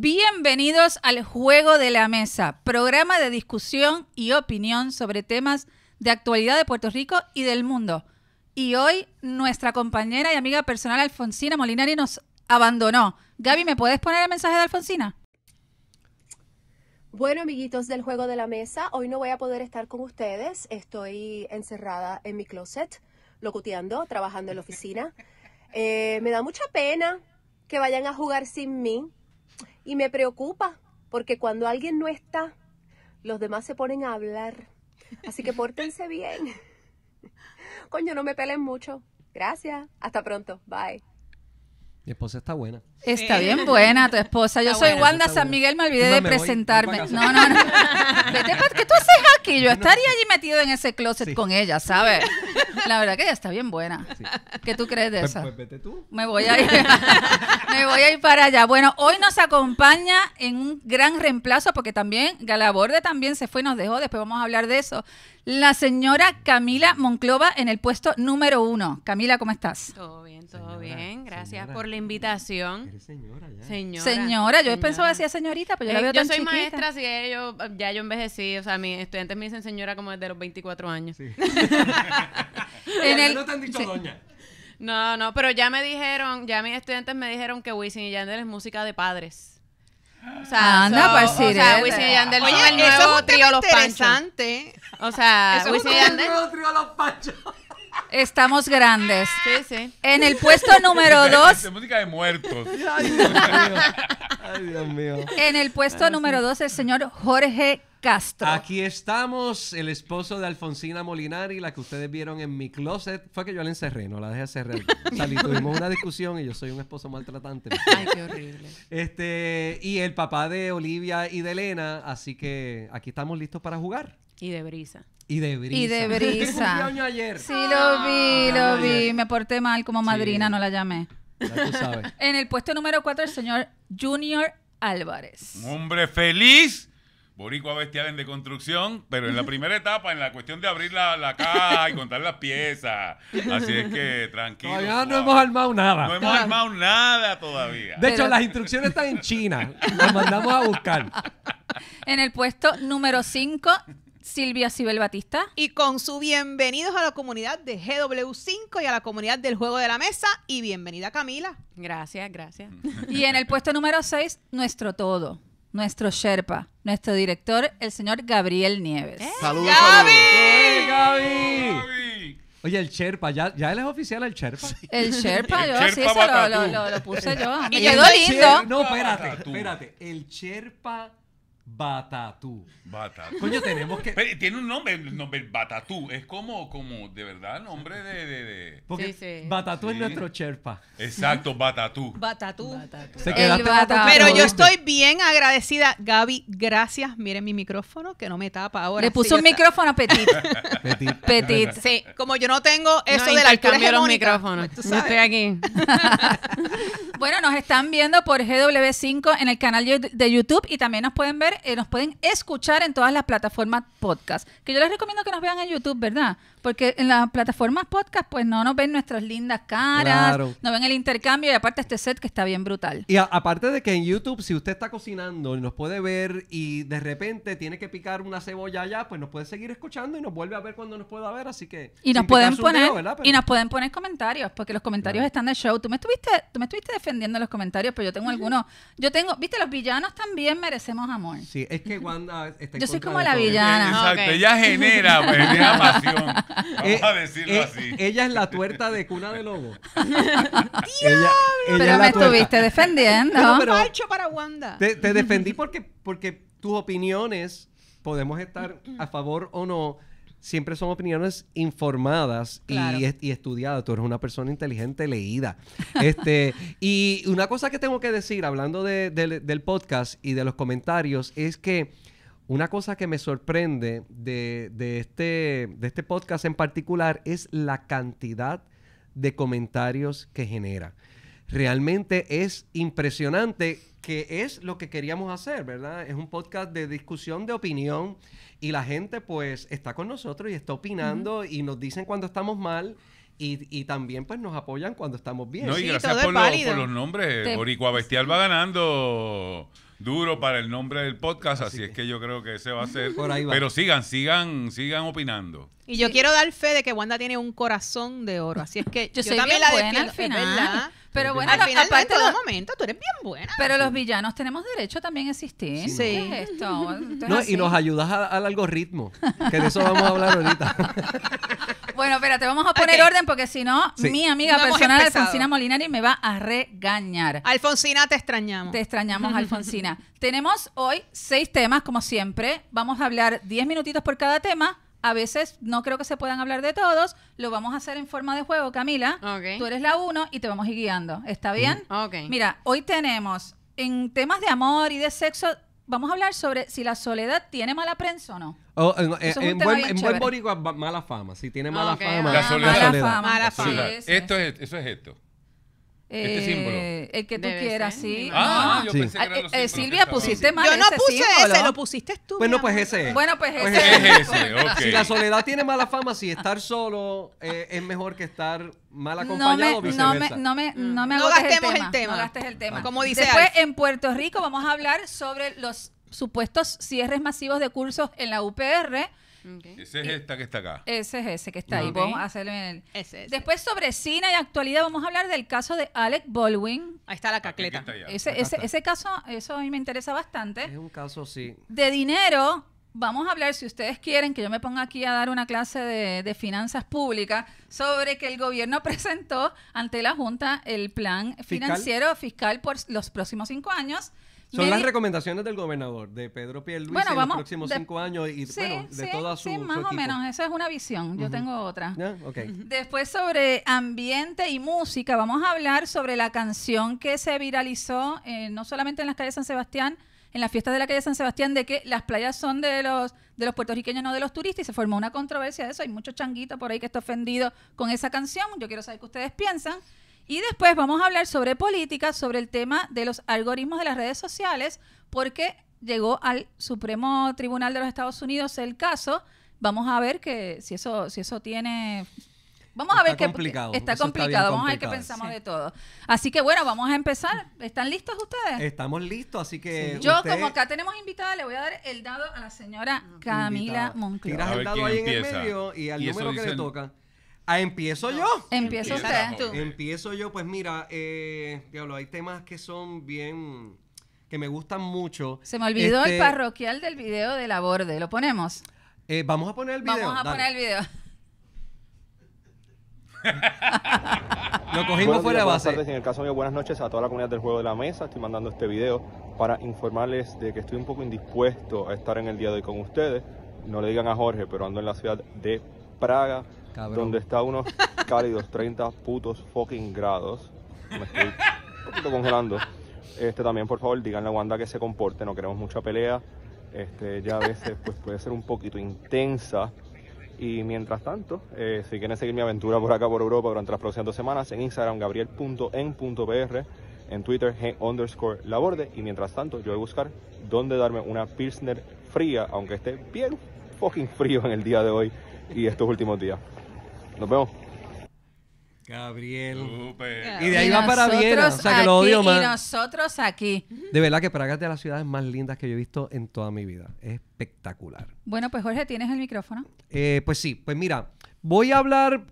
Bienvenidos al Juego de la Mesa, programa de discusión y opinión sobre temas de actualidad de Puerto Rico y del mundo. Y hoy nuestra compañera y amiga personal Alfonsina Molinari nos abandonó. Gaby, ¿me puedes poner el mensaje de Alfonsina? Bueno, amiguitos del Juego de la Mesa, hoy no voy a poder estar con ustedes. Estoy encerrada en mi closet, locuteando, trabajando en la oficina. Eh, me da mucha pena que vayan a jugar sin mí y me preocupa, porque cuando alguien no está, los demás se ponen a hablar. Así que pórtense bien. Coño, no me pelen mucho. Gracias. Hasta pronto. Bye. Mi esposa está buena. Está bien buena tu esposa. Yo soy Wanda San Miguel, me olvidé de presentarme. no, no, no. Vete que tú haces aquí. Yo estaría allí metido en ese closet con ella, ¿sabes? La verdad que ella está bien buena. ¿Qué tú crees de eso? Pues, pues, vete tú. Me voy a ir. me voy a ir para allá. Bueno, hoy nos acompaña en un gran reemplazo porque también Galaborde también se fue y nos dejó. Después vamos a hablar de eso la señora Camila Monclova en el puesto número uno. Camila, ¿cómo estás? Todo bien, todo bien. Gracias por la invitación. señora Señora. yo pensaba decía señorita, pero yo la eh, veo tan chiquita. Yo soy maestra, así que yo, ya yo envejecí. O sea, mis estudiantes me dicen señora como desde los 24 años. no te han dicho doña. No, no, pero ya me dijeron, ya mis estudiantes me dijeron que Wisin y Yandel es música de padres. O sea, Anda, so, o sea, Wisin y Yandel son el nuevo trío Los Panchos. interesante o sea, Estamos grandes. Sí, sí. En el puesto número dos, música de muertos. Ay, Dios mío. en el puesto número dos, el señor Jorge Castro. Aquí estamos, el esposo de Alfonsina Molinari, la que ustedes vieron en mi closet. Fue que yo la encerré, no la dejé cerrar. Salí, tuvimos una discusión y yo soy un esposo maltratante. Ay, qué horrible. Este, y el papá de Olivia y de Elena, así que aquí estamos listos para jugar. Y de brisa. Y de brisa. Y de brisa. Sí, lo ah. vi, lo vi. Me porté mal como madrina, no la llamé. En el puesto número 4, el señor Junior Álvarez. Un hombre feliz. Boricua bestial en deconstrucción, pero en la primera etapa, en la cuestión de abrir la, la caja y contar las piezas. Así es que tranquilo. no hemos armado nada. No hemos armado nada todavía. De hecho, las instrucciones están en China. Las mandamos a buscar. En el puesto número 5, Silvia Cibel Batista. Y con su bienvenidos a la comunidad de GW5 y a la comunidad del Juego de la Mesa. Y bienvenida Camila. Gracias, gracias. Mm. y en el puesto número 6, nuestro todo, nuestro Sherpa, nuestro director, el señor Gabriel Nieves. ¿Eh? ¡Saludos! ¡Gaby! Oye, el Sherpa, ¿ya, ya él es oficial el Sherpa? El Sherpa, yo sí, lo, puse yo. Me quedó lindo. no, espérate, espérate. El Sherpa Batatú. Batatú. Coño, tenemos que. Pero tiene un nombre, el nombre Batatú. Es como, como de verdad, nombre de. de, sí, Batatú es nuestro Sherpa Exacto, Batatú. Batatú. el Pero yo estoy bien agradecida. Gaby, gracias. Miren mi micrófono que no me tapa ahora. Le puso un micrófono a Petit. petit. Sí. Como yo no tengo eso pues, no, de la micrófonos. estoy aquí. bueno, nos están viendo por GW5 en el canal de YouTube y también nos pueden ver eh, nos pueden escuchar en todas las plataformas podcast. Que yo les recomiendo que nos vean en YouTube, ¿verdad? Porque en las plataformas podcast, pues no nos ven nuestras lindas caras, claro. no ven el intercambio y aparte este set que está bien brutal. Y aparte de que en YouTube, si usted está cocinando y nos puede ver y de repente tiene que picar una cebolla allá, pues nos puede seguir escuchando y nos vuelve a ver cuando nos pueda ver, así que... Y nos pueden poner... Y nos pueden poner comentarios, porque los comentarios están del show. Tú me estuviste, tú me estuviste defendiendo los comentarios, pero yo tengo algunos... Yo tengo... Viste, los villanos también merecemos amor. Sí, es que Wanda... yo soy como la villana. Exacto, ella genera, pues, genera pasión. Eh, Vamos a decirlo eh, así. Ella es la tuerta de cuna de lobo. ¡Diablo! pero me estuviste defendiendo. para Wanda. Te, defendí porque, porque tus opiniones, podemos estar a favor o no, siempre son opiniones informadas y, y, estudiadas. Tú eres una persona inteligente, leída. Este, y una cosa que tengo que decir, hablando del podcast y de los comentarios, es que una cosa que me sorprende de, este, este podcast en particular es la cantidad de comentarios que genera. Realmente es impresionante que es lo que queríamos hacer, ¿verdad? Es un podcast de discusión, de opinión, y la gente pues está con nosotros y está opinando y nos dicen cuando estamos mal. Y, y, también pues nos apoyan cuando estamos bien. No, gracias por, los nombres. Boricua Bestial va ganando duro para el nombre del podcast, así, es que yo creo que ese va a ser. Pero sigan, sigan, sigan opinando. Y yo quiero dar fe de que Wanda tiene un corazón de oro, así es que yo, soy también bien la buena al final. Pero bueno, al final, aparte de todo momento, tú eres bien buena. Pero los villanos tenemos derecho también a existir. Sí. esto? No, y nos ayudas al algoritmo, que de eso vamos a hablar ahorita. Bueno, espérate, vamos a poner orden porque si no, mi amiga personal Alfonsina Molinari me va a regañar. Alfonsina, te extrañamos. Te extrañamos, Alfonsina. Tenemos hoy seis temas, como siempre. Vamos a hablar diez minutitos por cada tema. A veces no creo que se puedan hablar de todos. Lo vamos a hacer en forma de juego, Camila. Tú eres la uno y te vamos a ir guiando. ¿Está bien? Mira, hoy tenemos en temas de amor y de sexo vamos a hablar sobre si la soledad tiene mala prensa o no. Oh, en, buen, en buen boricua, mala fama. Si tiene mala fama. La soledad. Mala fama. Mala fama. Sí, esto es, eso es esto. Este eh, el que tú quieras, sí. Ah, ah, yo que eh, eh, Silvia, pusiste mal. Yo no puse ese, lo pusiste tú. Bueno, pues, pues ese es. Bueno, pues, pues ese, Si la soledad tiene mala fama, si estar solo es mejor que estar mal acompañado mm. no me, No me, no me, el tema, No gastes el tema. Ah. Como dice Después, en Puerto Rico vamos a hablar sobre los supuestos cierres masivos de cursos en la UPR ese es eh, esta que está acá. Ese es ese que está ahí. Vamos a hacerle Después sobre cine y actualidad vamos a hablar del caso de Alec Baldwin. Ahí está la cacleta. ese, ese, ese caso, eso a mí me interesa bastante. Es un caso, sí. De dinero, vamos a hablar, si ustedes quieren, que yo me ponga aquí a dar una clase de, finanzas públicas sobre que el gobierno presentó ante la Junta el plan financiero fiscal por los próximos cinco años. Son las recomendaciones del gobernador, de Pedro Pierluisi Luis en los próximos cinco años y de todo toda su Sí, más o menos, esa es una visión, yo tengo otra. Después sobre ambiente y música, vamos a hablar sobre la canción que se viralizó eh, no solamente en las calles de San Sebastián, en las fiestas de la calle San Sebastián, de que las playas son de los, de los puertorriqueños, no de los turistas, y se formó una controversia de eso. Hay mucho changuito por ahí que está ofendido con esa canción. Yo quiero saber qué ustedes piensan. Y después vamos a hablar sobre política, sobre el tema de los algoritmos de las redes sociales, porque llegó al Supremo Tribunal de los Estados Unidos el caso. Vamos a ver que si eso, si eso tiene Vamos a ver qué complicado. está complicado. vamos a ver qué pensamos de todo. Así que bueno, vamos a empezar. ¿Están listos ustedes? Estamos listos, así que yo como acá tenemos invitada le voy a dar el dado a la señora ah. Camila Moncloa. Tiras el dado ahí en el medio y al número que le toca. Ah, empiezo yo. Empiezo usted. Empiezo yo, pues mira, eh, diablo, hay temas que son bien, que me gustan mucho. Se me olvidó el este parroquial del video de la borde. ¿Lo ponemos? Eh, vamos a poner el video. Vamos a poner el video. Lo cogimos fuera de base. En el caso mío, buenas noches a toda la comunidad del Juego de la Mesa. Estoy mandando este video para informarles de que estoy un poco indispuesto a estar en el día de hoy con ustedes. No le digan a Jorge, pero ando en la ciudad de Praga donde está unos cálidos 30 putos fucking grados. Me estoy un poquito congelando. Este también, por favor, díganle a Wanda que se comporte, no queremos mucha pelea. Este, ya a veces pues, puede ser un poquito intensa. Y mientras tanto, eh, si quieren seguir mi aventura por acá por Europa durante las próximas dos semanas, en Instagram gabriel.en.pr, en Twitter g underscore laborde. Y mientras tanto, yo voy a buscar dónde darme una Pilsner fría, aunque esté bien fucking frío en el día de hoy y estos últimos días. Nos vemos. Gabriel. Y de ahí va para Viena. O sea, que lo odio más. Y nosotros aquí. De verdad que Praga es de las ciudades más lindas que yo he visto en toda mi vida. Es espectacular. Bueno, pues Jorge, ¿tienes el micrófono? Eh, pues sí. Pues mira, voy a hablar...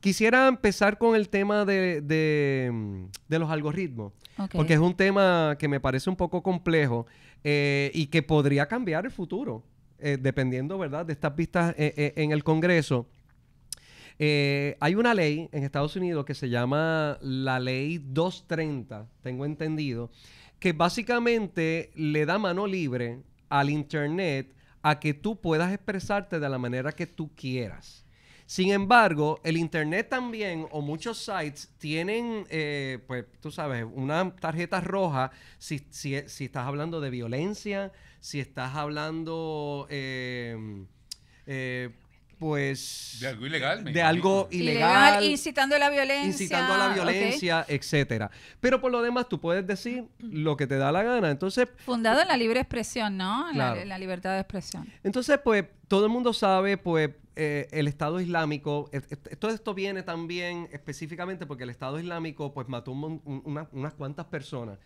quisiera empezar con el tema de, los algoritmos. Porque es un tema que me parece un poco complejo eh, y que podría cambiar el futuro. Eh, dependiendo, ¿verdad?, de estas vistas en el Congreso. Eh, hay una ley en Estados Unidos que se llama la ley 230, tengo entendido, que básicamente le da mano libre al Internet a que tú puedas expresarte de la manera que tú quieras. Sin embargo, el Internet también o muchos sites tienen, eh, pues tú sabes, una tarjeta roja si, estás hablando de violencia, si estás hablando... Eh, pues... De algo ilegal. De algo ilegal, Incitando a la violencia. Incitando a la violencia, etcétera. Pero por lo demás, tú puedes decir lo que te da la gana. Entonces... Fundado en la libre expresión, ¿no? En, la, libertad de expresión. Entonces, pues, todo el mundo sabe, pues, eh, el Estado Islámico, todo esto viene también específicamente porque el Estado Islámico pues mató unas cuantas personas.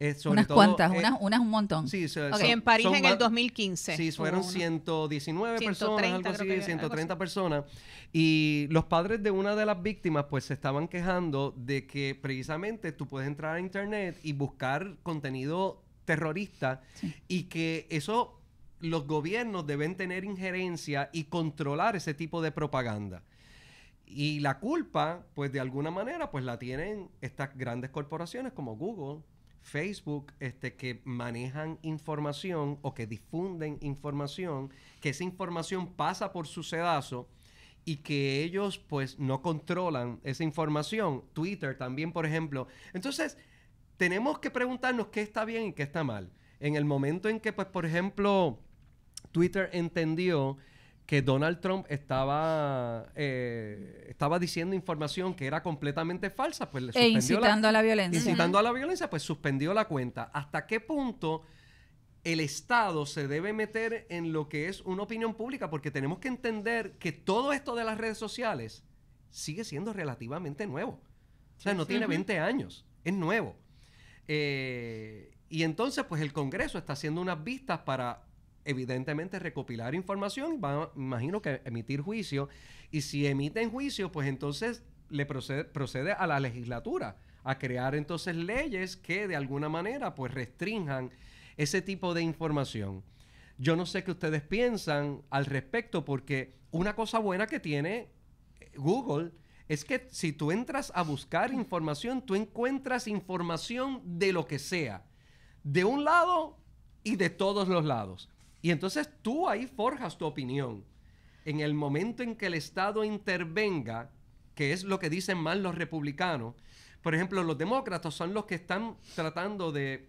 Eh, unas cuantas, eh, unas, un montón. Sí, en París en el 2015. Sí, fueron 119 personas, 130, algo así, 130 personas. Y los padres de una de las víctimas pues se estaban quejando de que precisamente tú puedes entrar a internet y buscar contenido terrorista y que eso los gobiernos deben tener injerencia y controlar ese tipo de propaganda. Y la culpa, pues de alguna manera, pues la tienen estas grandes corporaciones como Google, Facebook este, que manejan información o que difunden información, que esa información pasa por su sedazo y que ellos pues no controlan esa información. Twitter también, por ejemplo. Entonces, tenemos que preguntarnos qué está bien y qué está mal. En el momento en que, pues, por ejemplo, Twitter entendió que Donald Trump estaba, eh, estaba diciendo información que era completamente falsa, pues le e incitando a la violencia. Incitando a la violencia, pues suspendió la cuenta. ¿Hasta qué punto el Estado se debe meter en lo que es una opinión pública? Porque tenemos que entender que todo esto de las redes sociales sigue siendo relativamente nuevo. O sea, no tiene 20 años, es nuevo. Eh, y entonces, pues el Congreso está haciendo unas vistas para evidentemente recopilar información, van, imagino que emitir juicio, y si emiten juicio, pues entonces le procede, procede a la legislatura a crear entonces leyes que de alguna manera pues restrinjan ese tipo de información. Yo no sé qué ustedes piensan al respecto porque una cosa buena que tiene eh, Google es que si tú entras a buscar información, tú encuentras información de lo que sea, de un lado y de todos los lados. Y entonces tú ahí forjas tu opinión. En el momento en que el Estado intervenga, que es lo que dicen más los republicanos, por ejemplo, los demócratas son los que están tratando de,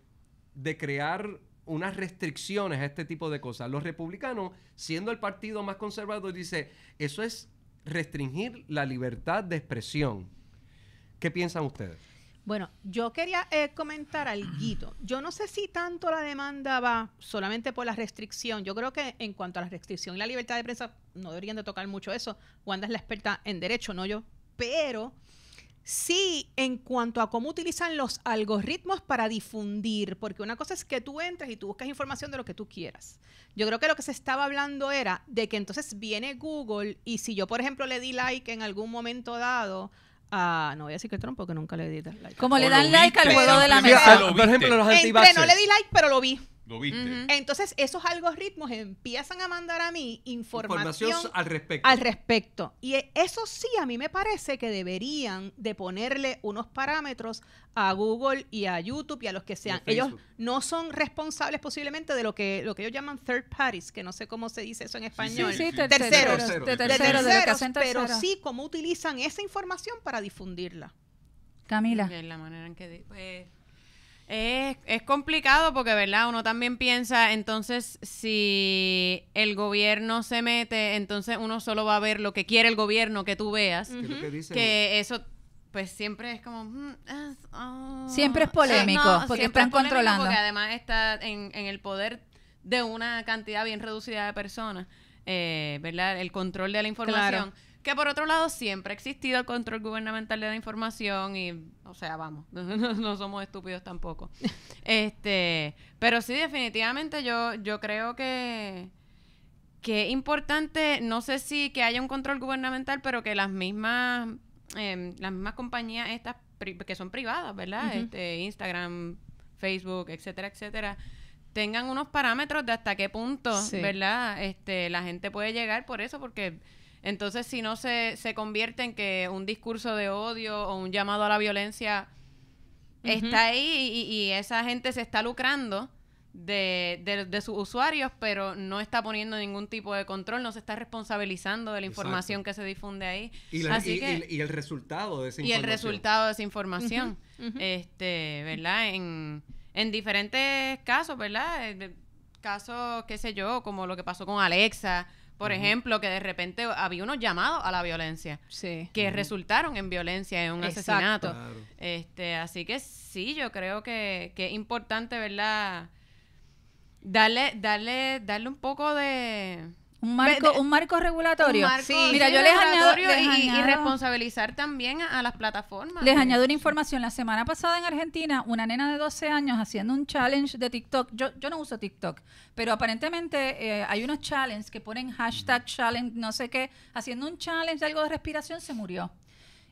crear unas restricciones a este tipo de cosas. Los republicanos, siendo el partido más conservador, dice, eso es restringir la libertad de expresión. ¿Qué piensan ustedes? Bueno, yo quería eh, comentar algo. Yo no sé si tanto la demanda va solamente por la restricción. Yo creo que en cuanto a la restricción y la libertad de prensa, no deberían de tocar mucho eso. Wanda es la experta en derecho, no yo. Pero sí en cuanto a cómo utilizan los algoritmos para difundir, porque una cosa es que tú entres y tú buscas información de lo que tú quieras. Yo creo que lo que se estaba hablando era de que entonces viene Google y si yo, por ejemplo, le di like en algún momento dado a. No voy a decir que Trump porque nunca le di like. Como le dan like al juego de la mesa. Por ejemplo, los no le di like, pero lo vi. Entonces, esos algoritmos empiezan a mandar a mí información, al respecto. Al respecto. Y e, eso sí, a mí me parece que deberían de ponerle unos parámetros a Google y a YouTube y a los que sean. Ellos no son responsables posiblemente de lo que, lo que ellos llaman third parties, que no sé cómo se dice eso en español. Sí, sí, terceros. de terceros, pero sí cómo utilizan esa información para difundirla. Camila. Que la manera en que... Pues, es, complicado porque, ¿verdad? Uno también piensa, entonces, si el gobierno se mete, entonces uno solo va a ver lo que quiere el gobierno que tú veas. que, eso, pues siempre es como... Mm, oh". Siempre es eh, polémico, porque están es controlando. Porque además está en, el poder de una cantidad bien reducida de personas, eh, ¿verdad? El control de la información. Que por otro lado siempre ha existido el control gubernamental de la información y, o sea, vamos, no, somos estúpidos tampoco. este, pero sí, definitivamente yo, yo creo que que es importante, no sé si que haya un control gubernamental, pero que las mismas, em, las mismas compañías estas que son privadas, ¿verdad? Este, Instagram, Facebook, etcétera, etcétera, tengan unos parámetros de hasta qué punto, ¿verdad? Este, la gente puede llegar por eso, porque entonces, si no se, se convierte en que un discurso de odio o un llamado a la violencia está ahí y, esa gente se está lucrando de, sus usuarios, pero no está poniendo ningún tipo de control, no se está responsabilizando de la información que se difunde ahí. Y, el resultado de esa información. Y el resultado de esa información. Este, ¿verdad? En, en diferentes casos, ¿verdad? Eh, casos, qué sé yo, como lo que pasó con Alexa por ejemplo, que de repente había unos llamados a la violencia sí. que resultaron en violencia, en un asesinato. Este, así que sí, yo creo que, que es importante, ¿verdad? Darle, darle, darle un poco de, un marco, un marco regulatorio. sí, Mira, yo les añado, y, responsabilizar también a, las plataformas. Les añado una información. La semana pasada en Argentina, una nena de 12 años haciendo un challenge de TikTok. Yo, yo no uso TikTok, pero aparentemente eh, hay unos challenges que ponen hashtag challenge, no sé qué, haciendo un challenge de algo de respiración, se murió.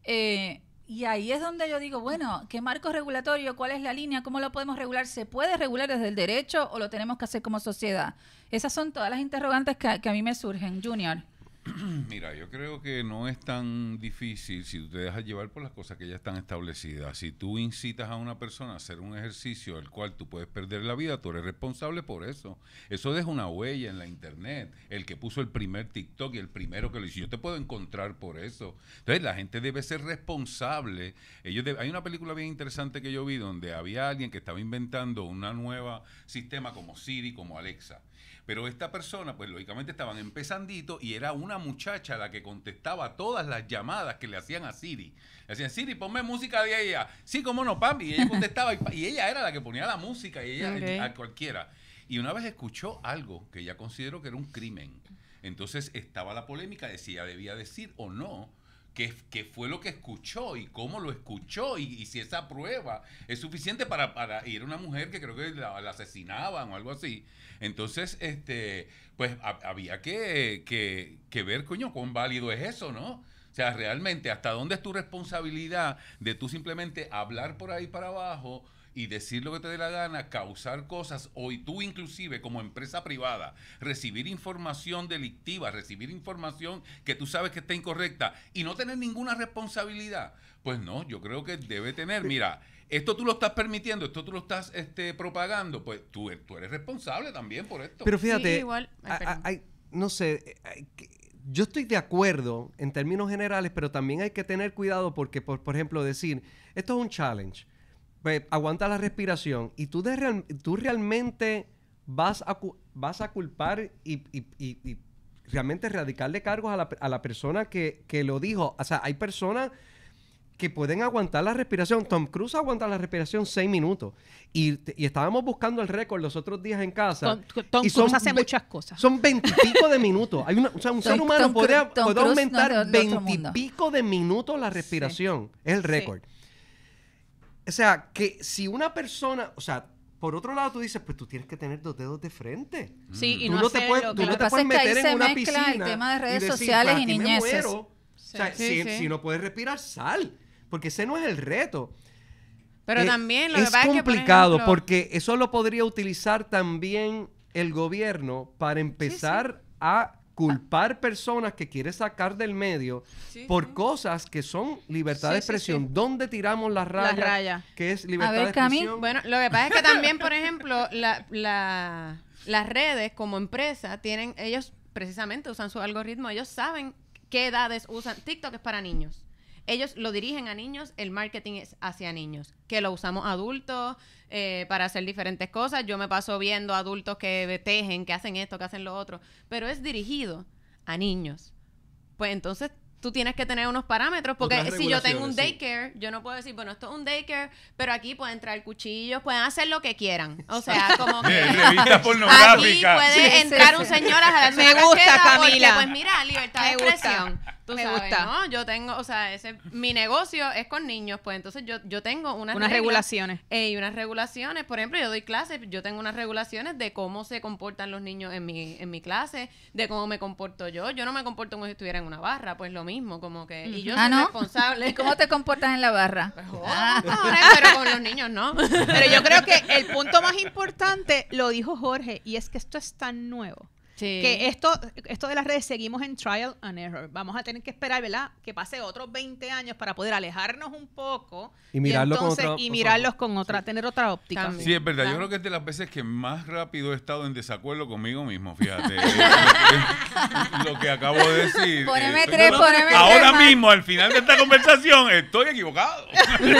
Eh, y ahí es donde yo digo, bueno, ¿qué marco regulatorio? ¿Cuál es la línea? ¿Cómo lo podemos regular? ¿Se puede regular desde el derecho o lo tenemos que hacer como sociedad? Esas son todas las interrogantes que, a mí me surgen, Junior. Mira, yo creo que no es tan difícil si tú te dejas llevar por las cosas que ya están establecidas. Si tú incitas a una persona a hacer un ejercicio el cual tú puedes perder la vida, tú eres responsable por eso. Eso deja una huella en la internet. El que puso el primer TikTok y el primero que lo hizo, yo te puedo encontrar por eso. Entonces la gente debe ser responsable. Ellos hay una película bien interesante que yo vi donde había alguien que estaba inventando un nuevo sistema como Siri, como Alexa pero esta persona, pues lógicamente estaban empezandito y era una muchacha la que contestaba todas las llamadas que le hacían a Siri. Le hacían, Siri, ponme música de ella. Sí, cómo no, papi. Y ella contestaba y, ella era la que ponía la música y ella a cualquiera. Y una vez escuchó algo que ella consideró que era un crimen. Entonces estaba la polémica de si ella debía decir o no qué, fue lo que escuchó y cómo lo escuchó y, si esa prueba es suficiente para, para ir a una mujer que creo que la, asesinaban o algo así. Entonces, este, pues había que, que ver, coño, cuán válido es eso, ¿no? O sea, realmente, ¿hasta dónde es tu responsabilidad de tú simplemente hablar por ahí para abajo y decir lo que te dé la gana, causar cosas, o tú inclusive como empresa privada, recibir información delictiva, recibir información que tú sabes que está incorrecta y no tener ninguna responsabilidad, pues no, yo creo que debe tener, mira, esto tú lo estás permitiendo, esto tú lo estás este, propagando, pues tú, tú eres responsable también por esto. Pero fíjate, igual, no sé, yo estoy de acuerdo en términos generales, pero también hay que tener cuidado porque, por, por ejemplo, decir, esto es un challenge pues, aguanta la respiración y tú, de tú realmente vas a, vas a culpar y, realmente erradicarle cargos a la, a la persona que, lo dijo. O sea, hay personas que pueden aguantar la respiración. Tom Cruise aguanta la respiración seis minutos. Y, estábamos buscando el récord los otros días en casa. Tom, Cruise hace muchas cosas. Son veintipico de minutos. Hay una, o sea, un ser humano puede, aumentar veintipico de, minutos la respiración. Es el récord. O sea, que si una persona, o sea, por otro lado tú dices, pues tú tienes que tener dos dedos de frente. Sí, y no, te puedes, tú no te puedes meter en una piscina el tema de redes sociales y niñeces. o sea, si, no puedes respirar, sal, porque ese no es el reto. Pero eh, también lo es que pasa complicado es que, porque eso lo podría utilizar también el gobierno para empezar a culpar personas que quiere sacar del medio por cosas que son libertad de expresión. ¿Dónde tiramos la raya? que es libertad de expresión? Bueno, lo que pasa es que también, por ejemplo, las redes como empresa tienen, ellos precisamente usan su algoritmo, ellos saben qué edades usan. TikTok es para niños ellos lo dirigen a niños, el marketing es hacia niños, que lo usamos adultos eh, para hacer diferentes cosas. Yo me paso viendo adultos que tejen, que hacen esto, que hacen lo otro, pero es dirigido a niños. Pues entonces tú tienes que tener unos parámetros, porque si yo tengo un daycare, yo no puedo decir, bueno, esto es un daycare, pero aquí pueden traer cuchillos, pueden hacer lo que quieran. O sea, como que... Revista Aquí puede entrar un señor a saber Me gusta, Camila. Porque, pues mira, libertad de expresión. me gusta. Yo tengo, o sea, ese, mi negocio es con niños, pues entonces yo, yo tengo unas, regulaciones. Eh, y unas regulaciones, por ejemplo, yo doy clases, yo tengo unas regulaciones de cómo se comportan los niños en mi, en mi clase, de cómo me comporto yo. Yo no me comporto como si estuviera en una barra, pues lo mismo mismo, como que. Y yo ah, soy responsable. ¿Y cómo te comportas en la barra? Pues, ah. pues, pero con los niños no. Pero yo creo que el punto más importante lo dijo Jorge, y es que esto es tan nuevo. Que esto, esto de las redes seguimos en trial and error. Vamos a tener que esperar, ¿verdad? Que pase otros 20 años para poder alejarnos un poco y, mirarlos con otra, tener otra óptica. Sí, es verdad. Yo creo que es de las veces que más rápido he estado en desacuerdo conmigo mismo, fíjate. lo que acabo de decir. Eh, ahora mismo, al final de esta conversación, estoy equivocado.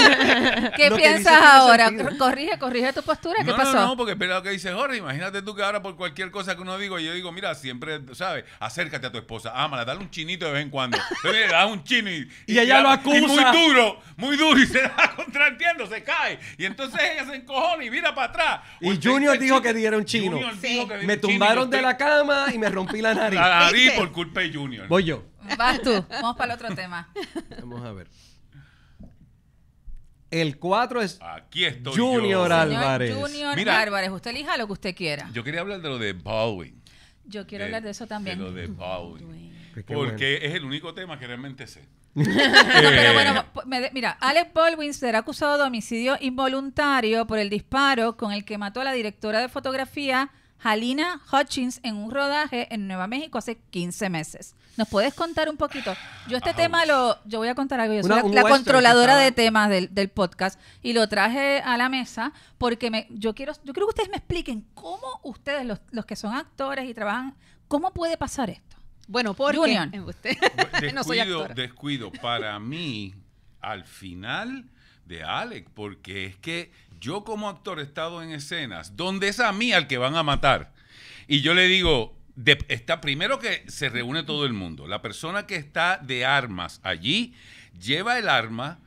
¿Qué piensas ahora? Corrige, corrige tu postura. ¿Qué no, pasó? No, no, porque espera lo que dices Jorge. Imagínate tú que ahora por cualquier cosa que uno diga, yo digo digo, mira, siempre, ¿sabes? Acércate a tu esposa, ámala, dale un chinito de vez en cuando. Le das un chino y, ella lo acusa. Y muy duro, muy duro y se da contraentiendo, se cae. Y entonces ella se encojona y mira para atrás. Y Junior dijo que diera un chino. me tumbaron de la cama y me rompí la nariz. La nariz por culpa de Junior. Voy yo. Vas tú. Vamos para el otro tema. Vamos a ver. El 4 es Junior Álvarez. Junior Mira, Álvarez, usted elija lo que usted quiera. Yo quería hablar de lo de Baldwin. Yo quiero hablar de eso también. Porque es el único tema que realmente sé. Eh, mira, Alex Baldwin será acusado de homicidio involuntario por el disparo con el que mató a la directora de fotografía Halina Hutchins en un rodaje en Nueva México hace 15 meses. ¿Nos puedes contar un poquito? Yo este tema lo, yo voy a contar algo. la, controladora de temas del, podcast y lo traje a la mesa porque me, yo quiero, yo quiero que ustedes me expliquen cómo ustedes, los, que son actores y trabajan, cómo puede pasar esto. Bueno, por usted descuido, descuido para mí al final de Alec, porque es que yo como actor he estado en escenas donde es a mí al que van a matar. Y yo le digo, está primero que se reúne todo el mundo. La persona que está de armas allí lleva el arma,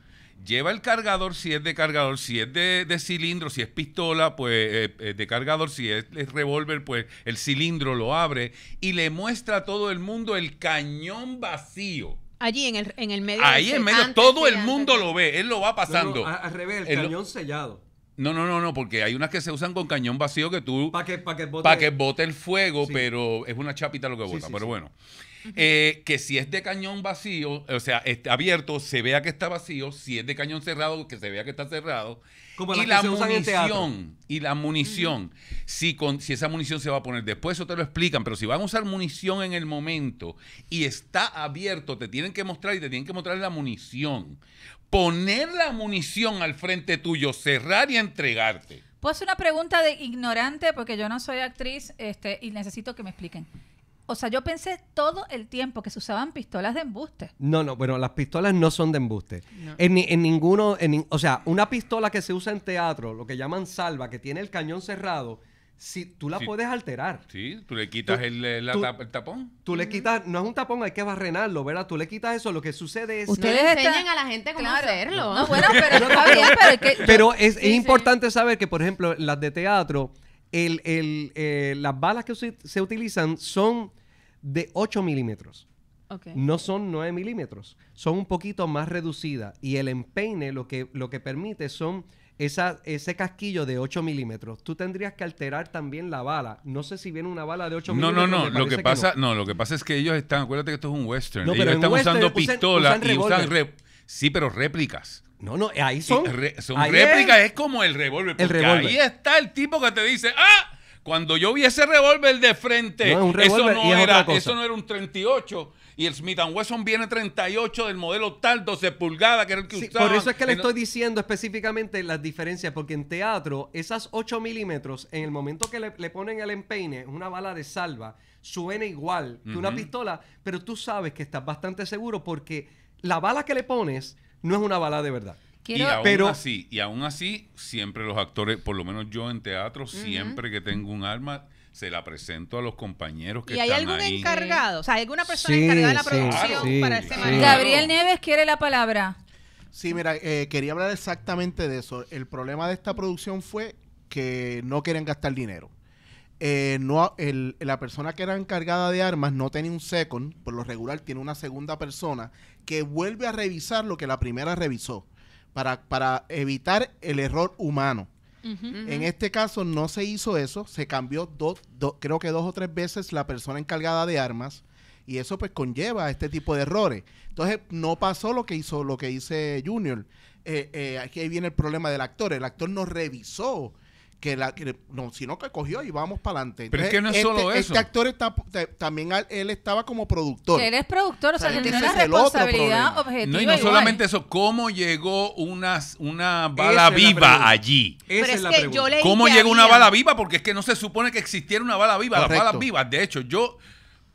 lleva el cargador si es de cargador, si es de, cilindro, si es pistola, pues eh, eh, de cargador, si es, revólver, pues el cilindro lo abre y le muestra a todo el mundo el cañón vacío. Allí en el, medio. Ahí en medio, todo el mundo lo ve, él lo va pasando. al revés, el cañón sellado. No, no, no, no, porque hay unas que se usan con cañón vacío que tú. Para que, para que, bote... que bote el fuego, pero es una chapita lo que bota, pero bueno. Eh, que si es de cañón vacío, o sea, abierto, se vea que está vacío, si es de cañón cerrado, que se vea que está cerrado. y, la munición, y la munición, si, con, si esa munición se va a poner después, eso te lo explican, pero si van a usar munición en el momento y está abierto, te tienen que mostrar y te tienen que mostrar la munición poner la munición al frente tuyo, cerrar y entregarte. Puedo hacer una pregunta de ignorante porque yo no soy actriz este, y necesito que me expliquen. O sea, yo pensé todo el tiempo que se usaban pistolas de embuste. No, no, bueno, las pistolas no son de embuste. En, en, ninguno, en, o sea, una pistola que se usa en teatro, lo que llaman salva, que tiene el cañón cerrado, si tú la puedes alterar. Sí, tú le quitas el, tapón. Tú le quitas, no es un tapón, hay que barrenarlo, ¿verdad? Tú le quitas eso, lo que sucede es... Ustedes enseñan a la gente cómo hacerlo. No, bueno, pero no, está bien, pero es importante saber que, por ejemplo, las de teatro, eh, las balas que se, utilizan son de 8 milímetros. No son 9 milímetros, son un poquito más reducidas. Y el empeine lo que, lo que permite son ese casquillo de 8 milímetros, tú tendrías que alterar también la bala. No sé si viene una bala de 8 milímetros. No, no, lo que pasa, no. lo que pasa es que ellos están, acuérdate que esto es un western. ellos están usando pistolas y usan sí, pero réplicas. No, no, ahí son. son réplicas, es, como el revólver. Ahí está el tipo que te dice, ¡ah! Cuando yo vi ese revólver de frente, eso, no era, eso no era un 38, y el Smith Wesson viene 38 del modelo tal 12 pulgadas, que era el que Por eso es que le estoy diciendo específicamente las diferencias, porque en teatro, esas 8 milímetros, en el momento que le, ponen el empeine, una bala de salva, suena igual que una pistola, pero tú sabes que estás bastante seguro porque la bala que le pones no es una bala de verdad. y aún así, y aún así, siempre los actores, por lo menos yo en teatro, siempre que tengo un arma, se la presento a los compañeros que están ahí. ¿Y hay algún encargado? O sea, alguna persona encargada de la producción para este Gabriel Neves quiere la palabra. Sí, mira, eh, quería hablar exactamente de eso. El problema de esta producción fue que no quieren gastar dinero. Eh, no, el, la persona que era encargada de armas no tenía un second, por lo regular tiene una segunda persona que vuelve a revisar lo que la primera revisó para, para evitar el error humano. En este caso no se hizo eso, se cambió creo que dos o tres veces la persona encargada de armas y eso pues conlleva este tipo de errores. Entonces no pasó lo que hizo lo que dice Junior. Eh, eh, aquí viene el problema del actor. El actor no revisó que la no, sino que cogió y vamos para adelante. Pero es que no es este, solo este eso. actor está también él estaba como productor. Él es productor, o sea, tiene una responsabilidad objetiva. No, y no solamente eso, cómo llegó una bala viva allí. Esa es, la pregunta. ¿Cómo llegó una bala viva? Porque es que no se supone que existiera una bala viva, las balas vivas. De hecho, yo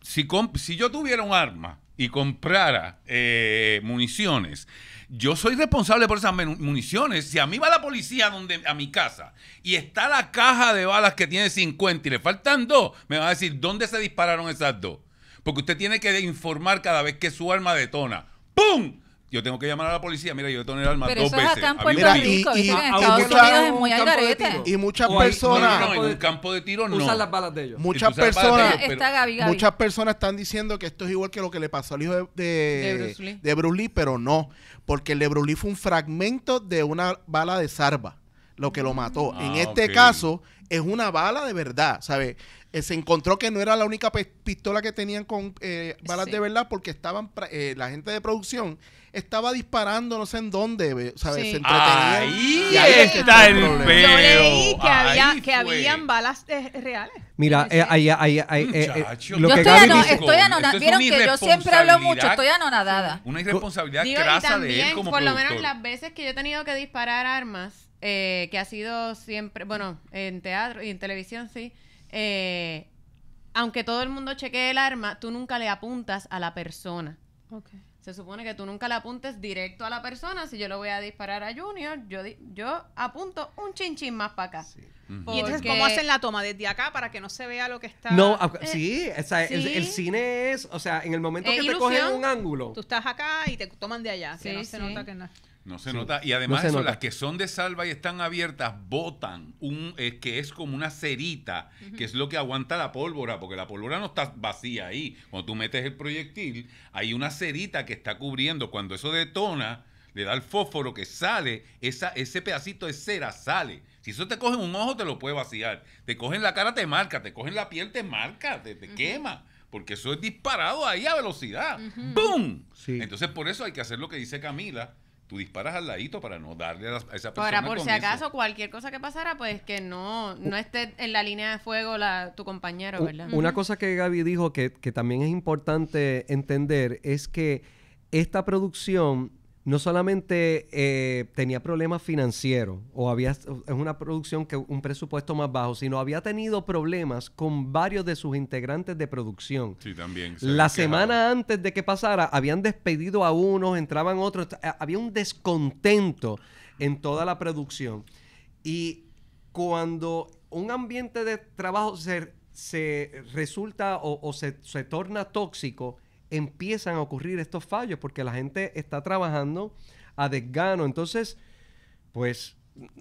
si, si yo tuviera un arma y comprara eh, municiones yo soy responsable por esas municiones. Si a mí va la policía donde, a mi casa y está la caja de balas que tiene 50 y le faltan dos, me va a decir dónde se dispararon esas dos. Porque usted tiene que informar cada vez que su arma detona. ¡Pum! Yo tengo que llamar a la policía. Mira, yo detoné el arma dos veces. y, muchas personas. en un campo de tiro no. Usan las balas de ellos. Muchas personas. Muchas personas están diciendo que esto es igual que lo que le pasó al hijo de, de, de Bruce Lee, pero no porque el Lebrulí fue un fragmento de una bala de sarva, lo que lo mm. mató. en ah, este caso, es una bala de verdad, ¿sabes? Eh, se encontró que no era la única pistola que tenían con eh, balas de verdad porque estaban eh, la gente de producción estaba disparando no sé en dónde, ¿sabes? Se entretenía. Ahí, está el, problema Yo leí que, había, que habían balas eh, reales. Mira, eh, ahí, ahí, eh, lo yo estoy, estoy anonadada. Vieron que yo siempre hablo mucho, estoy anonadada. Una irresponsabilidad Grasa de él como Por lo menos las veces que yo he tenido que disparar armas, que ha sido siempre, bueno, en teatro y en televisión sí, aunque todo el mundo chequee el arma, tú nunca le apuntas a la persona. Okay. Se supone que tú nunca le apuntes directo a la persona. Si yo lo voy a disparar a Junior, yo, yo apunto un chinchín más para acá. Y entonces, ¿cómo hacen la toma desde acá para que no se vea lo que está? No, ah, eh, sí, El, cine es, o sea, en el momento que te cogen un ángulo. Tú estás acá y te toman de allá. que no se nota que nada no se nota. Y además, las que son de salva y están abiertas, botan un que es como una cerita, que es lo que aguanta la pólvora, porque la pólvora no está vacía ahí. Cuando tú metes el proyectil, hay una cerita que está cubriendo. Cuando eso detona, le da el fósforo que sale, esa, ese pedacito de cera sale. Si eso te coge un ojo, te lo puede vaciar. Te cogen la cara, te marca. Te cogen la piel, te marca, te, quema porque eso es disparado ahí a velocidad. ¡boom! ¡Bum! Entonces, por eso hay que hacer lo que dice Camila, Tú disparas al ladito para no darle a, esa persona. Para por si acaso cualquier cosa que pasara, pues que no, no esté en la línea de fuego la, tu compañero, ¿verdad? Una cosa que Gaby dijo que, que también es importante entender es que esta producción no solamente eh, tenía problemas financieros o había es una producción que un presupuesto más bajo, sino había tenido problemas con varios de sus integrantes de producción. Sí, también. La semana antes de que pasara, habían despedido a unos, entraban otros, eh, había un descontento en toda la producción. Y cuando un ambiente de trabajo se, se resulta o, se, se torna tóxico, empiezan a ocurrir estos fallos porque la gente está trabajando a desgano. Entonces, pues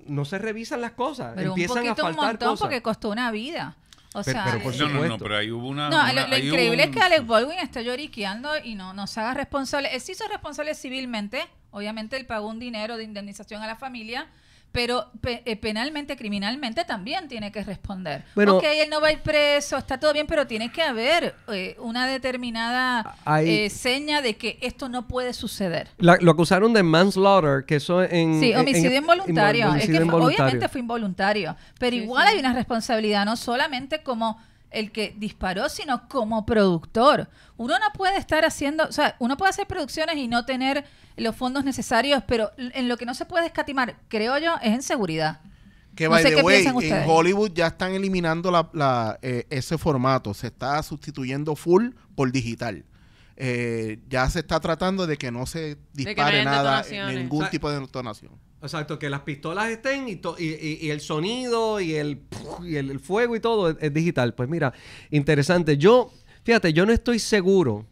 no se revisan las cosas. Pero empiezan un poquito, a faltar un montón, porque costó una vida. O sea, eh, no, pero ahí hubo una. lo, increíble es que Alex Baldwin está lloriqueando y no se haga responsable. Él se hizo responsable civilmente. Obviamente, él pagó un dinero de indemnización a la familia pero eh, penalmente, criminalmente también tiene que responder. Bueno, ok, él no va a ir preso, está todo bien, pero tiene que haber eh, una determinada eh, seña de que esto no puede suceder. lo acusaron de manslaughter, que eso en... Sí, homicidio involuntario. es que Obviamente fue involuntario, pero igual hay una responsabilidad, no solamente como el que disparó, sino como productor. Uno no puede estar haciendo, o sea, uno puede hacer producciones y no tener los fondos necesarios, pero en lo que no se puede escatimar, creo yo, es en seguridad. Que by the way, en Hollywood ya están eliminando eh, ese formato, se está sustituyendo full por digital. Eh, ya se está tratando de que no se dispare nada, ningún tipo de detonación. Exacto, que las pistolas estén y, el sonido y el, fuego y todo es, digital. Pues mira, interesante. Yo, fíjate, yo no estoy seguro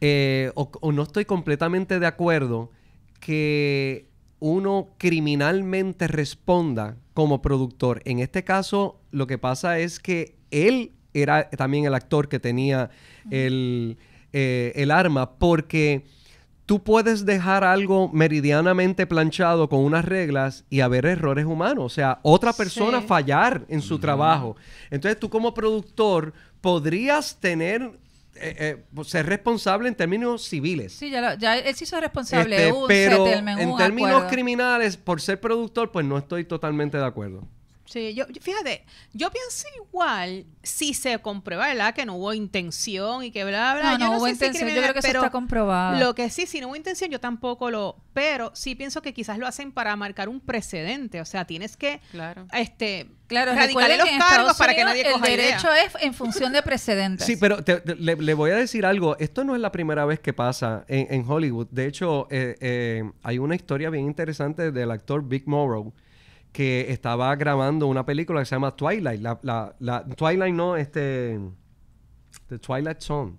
eh, o, no estoy completamente de acuerdo que uno criminalmente responda como productor. En este caso, lo que pasa es que él era también el actor que tenía eh, el arma, porque tú puedes dejar algo meridianamente planchado con unas reglas y haber errores humanos, o sea, otra persona fallar en su trabajo. Entonces tú como productor podrías tener... Eh, eh, pues, ser responsable en términos civiles. Sí, ya, él sí hizo responsable. Este, pero en términos criminales, por ser productor, pues no estoy totalmente de acuerdo. Sí, yo, fíjate, yo pienso igual si se comprueba, ¿verdad? Que no hubo intención y que bla, bla. No, no, hubo intención, yo creo que eso está comprobado. Lo que sí, si no hubo intención, yo tampoco lo... Pero sí pienso que quizás lo hacen para marcar un precedente, o sea, tienes que... Claro. Este, claro, los cargos para que nadie coja El derecho es en función de precedentes. Sí, pero le, voy a decir algo. Esto no es la primera vez que pasa en, Hollywood. De hecho, eh, eh, hay una historia bien interesante del actor Big Morrow que estaba grabando una película que se llama Twilight. La, la, Twilight no, este. The Twilight Zone.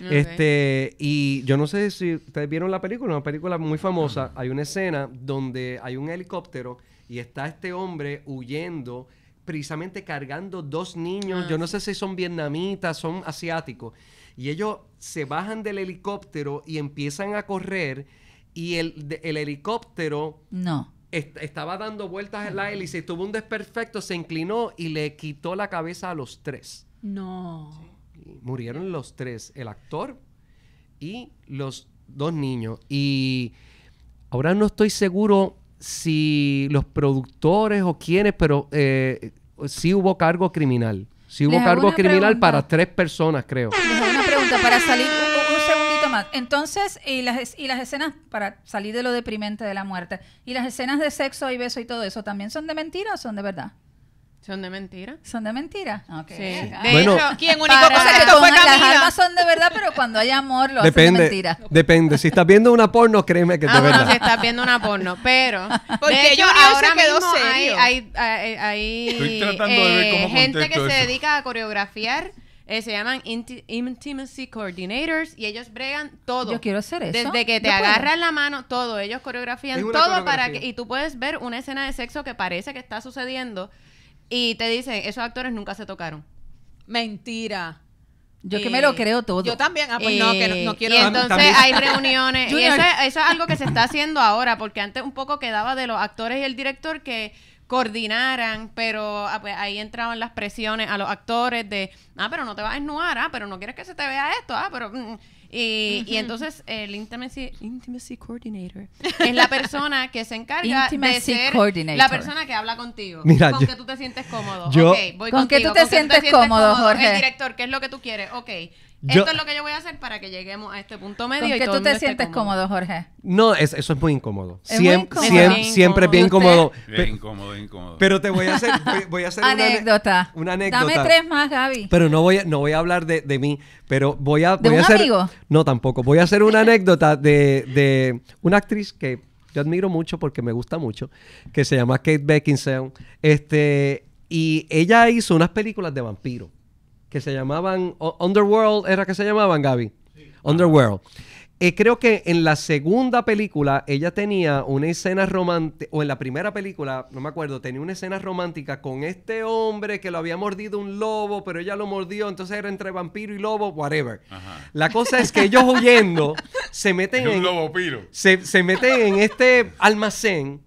Este, y yo no sé si ustedes vieron la película, una película muy famosa. Hay una escena donde hay un helicóptero y está este hombre huyendo, precisamente cargando dos niños. yo no ah, sé si son vietnamitas, son asiáticos. Y ellos se bajan del helicóptero y empiezan a correr. Y el, el helicóptero. No estaba dando vueltas en la hélice, tuvo un desperfecto, se inclinó y le quitó la cabeza a los tres. No. Murieron los tres, el actor y los dos niños. Y ahora no estoy seguro si los productores o quiénes, pero eh, sí hubo cargo criminal. Sí hubo cargo criminal para tres personas, creo. una pregunta para salir entonces, y las, y las escenas, para salir de lo deprimente de la muerte, y las escenas de sexo y beso y todo eso, ¿también son de mentira o son de verdad? ¿Son de mentira? Son de mentira. Sí. Ah. De bueno, hecho, quien único que fue Camila. Las almas son de verdad, pero cuando hay amor lo depende, de mentira. Depende. Si estás viendo una porno, créeme que es de ah, verdad. si estás viendo una porno, pero... Porque yo ahora se quedó serio. hay, hay, eh, gente que se dedica a coreografiar eh, se llaman Intimacy Coordinators y ellos bregan todo. Yo quiero hacer eso. Desde que te agarran la mano, todo. Ellos coreografían todo para que. Y tú puedes ver una escena de sexo que parece que está sucediendo y te dicen, esos actores nunca se tocaron. Mentira. Yo que me lo eh, creo todo. Yo también. Ah, pues no, que no, eh, quiero. Y entonces hay reuniones. y eso, es algo que se está haciendo ahora, porque antes un poco quedaba de los actores y el director que coordinaran, pero ah, pues, ahí entraban las presiones a los actores de, ah, pero no te vas a esnuar, ah, pero no quieres que se te vea esto, ah, pero... Mm, mm". Y, y, entonces el intimacy, intimacy coordinator es la persona que se encarga de ser la persona que habla contigo. Mira, con que tú te sientes cómodo. Yo, okay, voy con contigo, que tú te, con sientes, tú te sientes cómodo, Jorge. El director, ¿qué es lo que tú quieres? Ok, esto es lo que yo voy a hacer para que lleguemos a este punto medio. y que tú te sientes cómodo. Jorge? No, eso es muy incómodo. siempre Siempre es bien cómodo incómodo, pero te voy a hacer, una, Anécdota. Dame tres más, Gaby. Pero no voy a, no voy a hablar de, mí, pero voy a... hacer, No, tampoco. Voy a hacer una anécdota de, una actriz que yo admiro mucho porque me gusta mucho, que se llama Kate Beckinsale. Este, y ella hizo unas películas de vampiro que se llamaban Underworld, era que se llamaban Gaby. Underworld. Eh, creo que en la segunda película ella tenía una escena romántica, o en la primera película, no me acuerdo, tenía una escena romántica con este hombre que lo había mordido un lobo, pero ella lo mordió, entonces era entre vampiro y lobo, whatever. La cosa es que ellos huyendo se meten en, Se, se meten en este almacén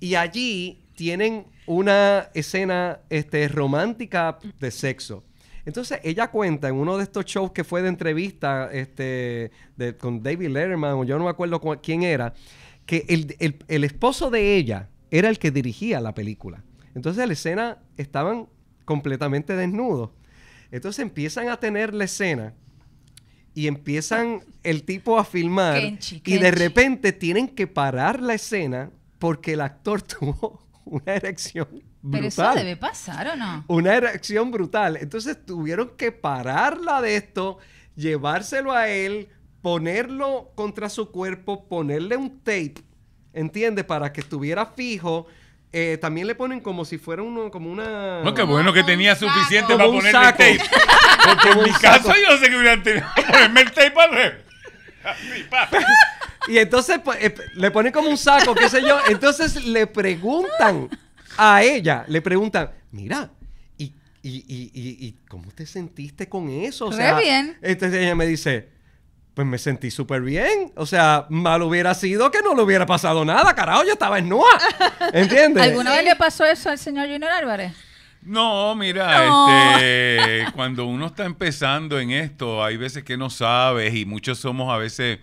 y allí tienen una escena este, romántica de sexo. Entonces ella cuenta en uno de estos shows que fue de entrevista este, con David Letterman, o yo no me acuerdo quién era, que el, esposo de ella era el que dirigía la película. Entonces la escena estaban completamente desnudos. Entonces empiezan a tener la escena y empiezan el tipo a filmar y de repente tienen que parar la escena porque el actor tuvo una erección pero eso debe pasar, ¿o no? Una reacción brutal. Entonces tuvieron que pararla de esto, llevárselo a él, ponerlo contra su cuerpo, ponerle un tape, ¿entiendes? Para que estuviera fijo. Eh, también le ponen como si fuera uno, como una. No, qué bueno que tenía suficiente para ponerle saco. tape. Porque en mi caso yo sé que hubieran tenido ponerme el tape al revés. y entonces pues, eh, le ponen como un saco, qué sé yo. Entonces le preguntan a ella le preguntan, mira, ¿y, cómo te sentiste con eso? O sea, bien. Entonces ella me dice, pues me sentí súper bien. O sea, mal hubiera sido que no le hubiera pasado nada, carajo, yo estaba en Noa. ¿Entiendes? ¿Alguna vez le pasó eso al señor Junior Álvarez? No, mira, este, cuando uno está empezando en esto, hay veces que no sabes y muchos somos a veces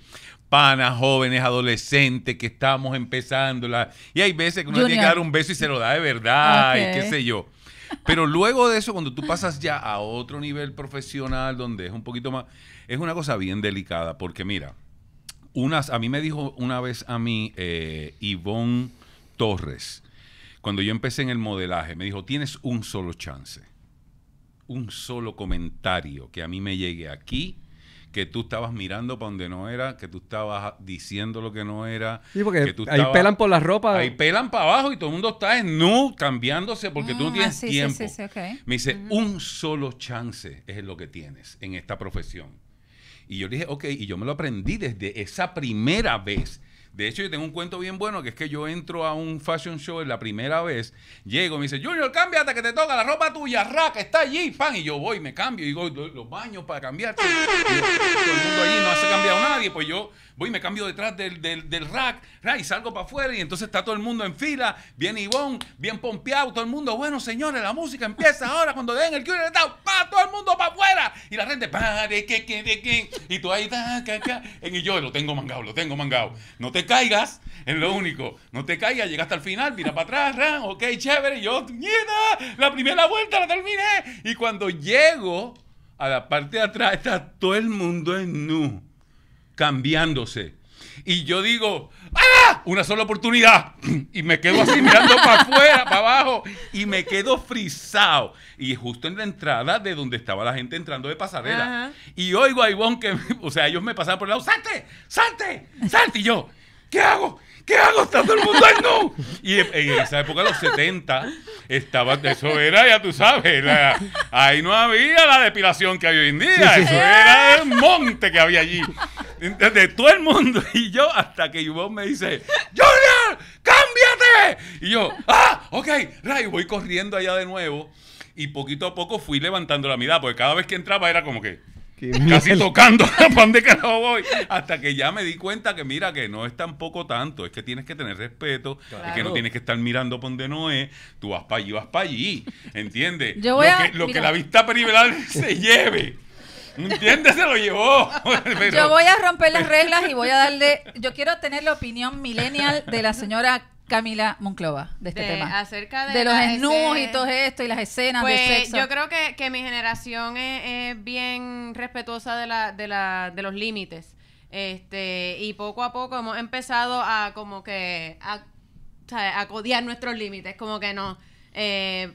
panas, jóvenes, adolescentes que estamos empezando. Y hay veces que uno tiene que dar un beso y se lo da de verdad y qué sé yo. Pero luego de eso, cuando tú pasas ya a otro nivel profesional donde es un poquito más, es una cosa bien delicada porque mira, unas, a mí me dijo una vez a mí eh, Ivonne Torres, cuando yo empecé en el modelaje, me dijo, tienes un solo chance, un solo comentario que a mí me llegue aquí que tú estabas mirando para donde no era, que tú estabas diciendo lo que no era. porque ahí pelan por la ropa. Ahí pelan para abajo y todo el mundo está en nu, cambiándose porque tú no ah, tienes tiempo. Me dice, un solo chance es lo que tienes en esta profesión. Y yo le dije, ok, y yo me lo aprendí desde esa primera vez de hecho, yo tengo un cuento bien bueno que es que yo entro a un fashion show la primera vez, llego y me dice, Junior, cámbiate que te toca la ropa tuya, ¡ra, que está allí, pan Y yo voy, me cambio y digo, los baños para cambiarte. todo el mundo allí no se ha cambiado nadie, pues yo voy y me cambio detrás del, rack, y salgo para afuera y entonces está todo el mundo en fila, bien Ivón, bien pompeado, todo el mundo, bueno señores, la música empieza ahora cuando den el QR, pa, todo el mundo para afuera y la gente, pa, de que, que, de que, y tú ahí, ta, ca, y yo lo tengo mangado, lo tengo mangado, no te caigas, es lo único, no te caigas, hasta el final, mira para atrás, ran ok, chévere, y yo, mierda, la primera vuelta la terminé y cuando llego a la parte de atrás está todo el mundo en nu cambiándose. Y yo digo, ¡ah! Una sola oportunidad. Y me quedo así mirando para afuera, para abajo. Y me quedo frisado. Y justo en la entrada de donde estaba la gente entrando de pasarela. Y oigo a Ivonne que, o sea, ellos me pasaban por el lado, ¡salte! ¡salte! ¡salte! Y yo, ¿qué hago? ¿qué hago? Está todo el mundo ahí no Y en esa época, los 70, estaba, eso era, ya tú sabes, ahí no había la depilación que hay hoy en día, eso era el monte que había allí, de, todo el mundo. Y yo, hasta que Yvonne me dice, ¡Junior, cámbiate! Y yo, ¡ah! Ok, Y voy corriendo allá de nuevo. Y poquito a poco fui levantando la mirada, porque cada vez que entraba era como que casi tocando pan de carajo voy hasta que ya me di cuenta que mira que no es tampoco tanto es que tienes que tener respeto es que no tienes que estar mirando por donde no es tú vas para allí vas para allí ¿entiendes? lo, que, la vista periferal se lleve ¿Entiendes? Se lo llevó. yo voy a romper las reglas y voy a darle. Yo quiero tener la opinión millennial de la señora Camila Monclova de este tema. Acerca de, los desnudos y todo esto y las escenas de pues, sexo. Yo creo que, mi generación es, bien respetuosa de, de, los límites. Este, y poco a poco hemos empezado a como que a, codiar nuestros límites, como que no. Eh,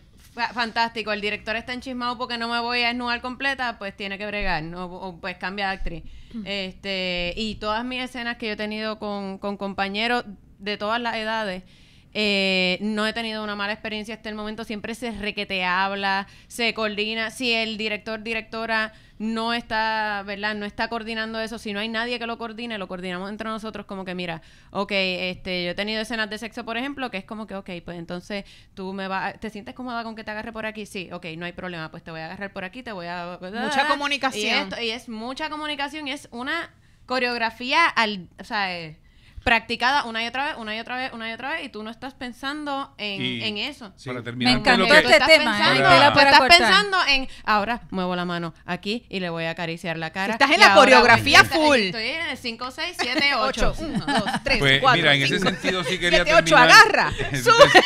fantástico, el director está enchismado porque no me voy a desnudar completa, pues tiene que bregar, ¿no? o, pues cambia de actriz. Mm. Este, y todas mis escenas que yo he tenido con, con compañeros de todas las edades. Eh, no he tenido una mala experiencia hasta el momento. Siempre se requete habla, se coordina. Si el director, directora no está, ¿verdad? No está coordinando eso. Si no hay nadie que lo coordine, lo coordinamos entre nosotros como que, mira, ok, este, yo he tenido escenas de sexo, por ejemplo, que es como que, ok, pues entonces tú me vas, ¿te sientes cómoda con que te agarre por aquí? Sí, ok, no hay problema, pues te voy a agarrar por aquí, te voy a... Mucha comunicación. Y, es mucha comunicación y es una coreografía al... O sea, eh, practicada una y otra vez, una y otra vez, una y otra vez, y tú no estás pensando en, eso. Para terminar, me encantó este tema. estás pensando en, ahora muevo la mano aquí y le voy a acariciar la cara. Estás en la coreografía full. estoy en el 5, 6, 7, 8. 1, 2, 3, pues, Mira, en ese sentido sí quería 7, 8, agarra, sube,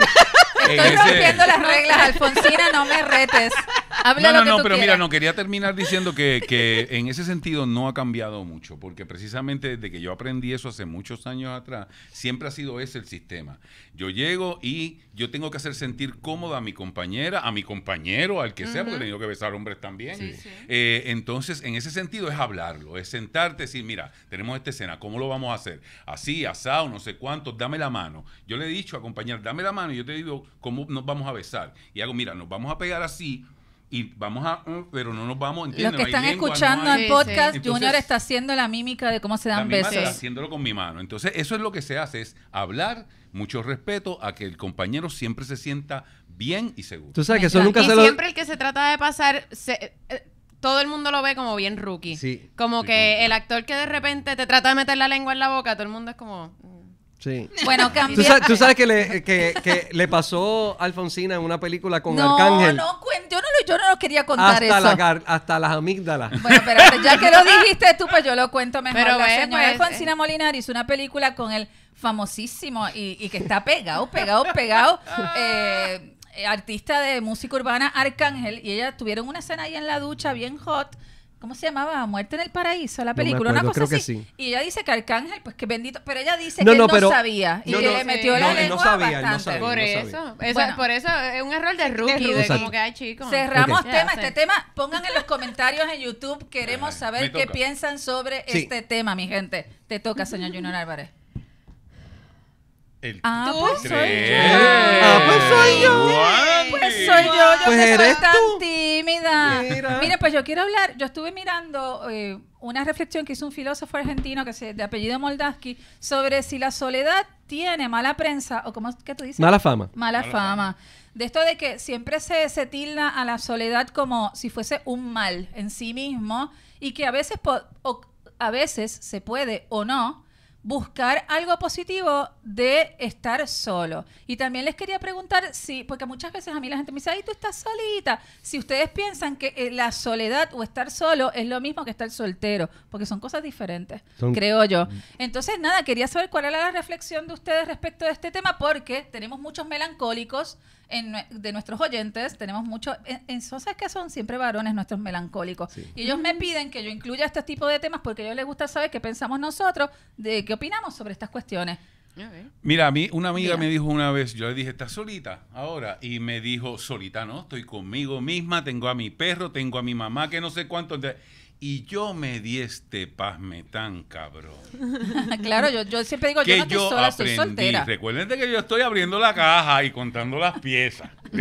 Estoy rompiendo las reglas, Alfonsina, no me retes. Habla no, no, no, pero mira, no, quería terminar diciendo que, que en ese sentido no ha cambiado mucho, porque precisamente desde que yo aprendí aprendí eso hace muchos años atrás, siempre ha sido ese el sistema. Yo llego y yo tengo que hacer sentir cómoda a mi compañera, a mi compañero, al que sea, porque he tenido que besar hombres también. Eh, entonces, en ese sentido es hablarlo, es sentarte, decir, mira, tenemos esta escena, ¿cómo lo vamos a hacer? Así, asado, no sé cuánto, dame la mano. Yo le he dicho a dame la mano y yo te digo, ¿cómo nos vamos a besar? Y hago, mira, nos vamos a pegar así, y vamos a mm, pero no nos vamos los que están escuchando el podcast Junior está haciendo la mímica de cómo se dan la besos está haciéndolo con mi mano entonces eso es lo que se hace es hablar mucho respeto a que el compañero siempre se sienta bien y seguro tú sabes que eso nunca se lo... siempre el que se trata de pasar eh, todo el mundo lo ve como bien rookie. Sí. Como que el actor que de repente te trata de meter la lengua en la boca, todo el mundo es como, bueno, cambia ¿Tú sabes, que, le, pasó Alfonsina en una película con Arcángel. No, yo no, yo no lo quería contar hasta eso. hasta las amígdalas. Bueno, ya que lo dijiste tú, pues yo lo cuento mejor. la señora pues, Alfonsina eh. Molinar hizo una película con el famosísimo y, que está pegado, pegado, pegado. Eh, artista de música urbana Arcángel y ella tuvieron una escena ahí en la ducha bien hot ¿Cómo se llamaba? Muerte en el Paraíso, la película, una cosa así. Y ella dice que Arcángel, pues que bendito, pero ella dice que no, sabía y que le metió la lengua no por eso, por eso es un error de rookie, de, como que hay chicos. Cerramos tema, este tema, pongan en los comentarios en YouTube, queremos saber qué piensan sobre este tema, mi gente. Te toca, señor Junior Álvarez. El ah, pues soy yo. Ah, pues soy yo. Pues soy yo, yo pues soy tan tímida. Mira. pues yo quiero hablar, yo estuve mirando eh, una reflexión que hizo un filósofo argentino que se, de apellido Moldaski sobre si la soledad tiene mala prensa o como que tú dices? Mala fama. Mala, fama. De esto de que siempre se, tilda a la soledad como si fuese un mal en sí mismo y que a veces, a veces se puede o no buscar algo positivo de estar solo. Y también les quería preguntar si, porque muchas veces a mí la gente me dice, ay, tú estás solita. Si ustedes piensan que eh, la soledad o estar solo es lo mismo que estar soltero, porque son cosas diferentes, creo yo. Mm. Entonces, nada, quería saber cuál era la reflexión de ustedes respecto de este tema, porque tenemos muchos melancólicos. de nuestros oyentes, tenemos muchos, e, en en que son siempre varones nuestros melancólicos. Y ellos me mm. piden que yo incluya este tipo de temas porque a ellos les gusta saber qué pensamos nosotros, de qué opinamos sobre estas cuestiones. Mira, a mí una amiga me dijo una vez, yo le dije, ¿estás solita ahora? Y me dijo, solita no, estoy conmigo misma, tengo a mi perro, tengo a mi mamá, que no sé cuánto. Y yo me di este pasme tan cabrón. claro, yo, siempre digo, yo no estoy sola, aprendí. soy soltera. Recuerden que yo estoy abriendo la caja y contando las piezas.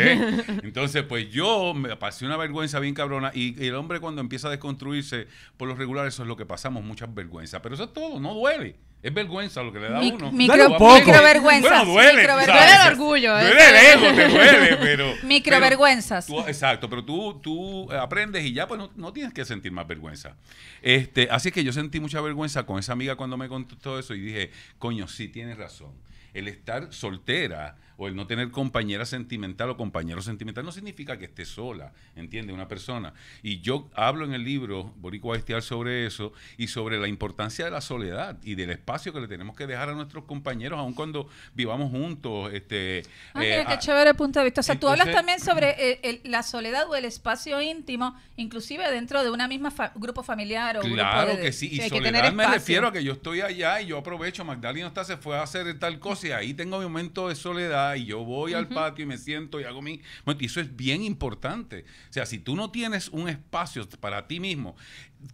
Entonces, pues yo me pasé una vergüenza bien cabrona. Y el hombre cuando empieza a desconstruirse por los regulares, eso es lo que pasamos, muchas vergüenzas. Pero eso es todo, no duele. Es vergüenza lo que le da a uno. Micro, microvergüenza. Bueno, duele. Duele el orgullo. ¿eh? Duele te duele, pero... Microvergüenzas. exacto, pero tú, tú eh, aprendes y ya pues no, tienes que sentir más vergüenza. Este, así que yo sentí mucha vergüenza con esa amiga cuando me contó eso y dije, coño, sí, tienes razón. El estar soltera o el no tener compañera sentimental o compañero sentimental no significa que esté sola, ¿entiende? Una persona. Y yo hablo en el libro Boricua Bestial sobre eso y sobre la importancia de la soledad y del espacio que le tenemos que dejar a nuestros compañeros, aun cuando vivamos juntos. Este, ah, eh, qué ah, chévere punto de vista. O sea, tú hablas también sobre eh, la soledad o el espacio íntimo, inclusive dentro de una misma grupo familiar o claro grupo de, que sí. Y soledad me refiero a que yo estoy allá y yo aprovecho, Magdalena está, se fue a hacer tal cosa y ahí tengo mi momento de soledad y yo voy al patio y me siento y hago mi... Y eso es bien importante. O sea, si tú no tienes un espacio para ti mismo,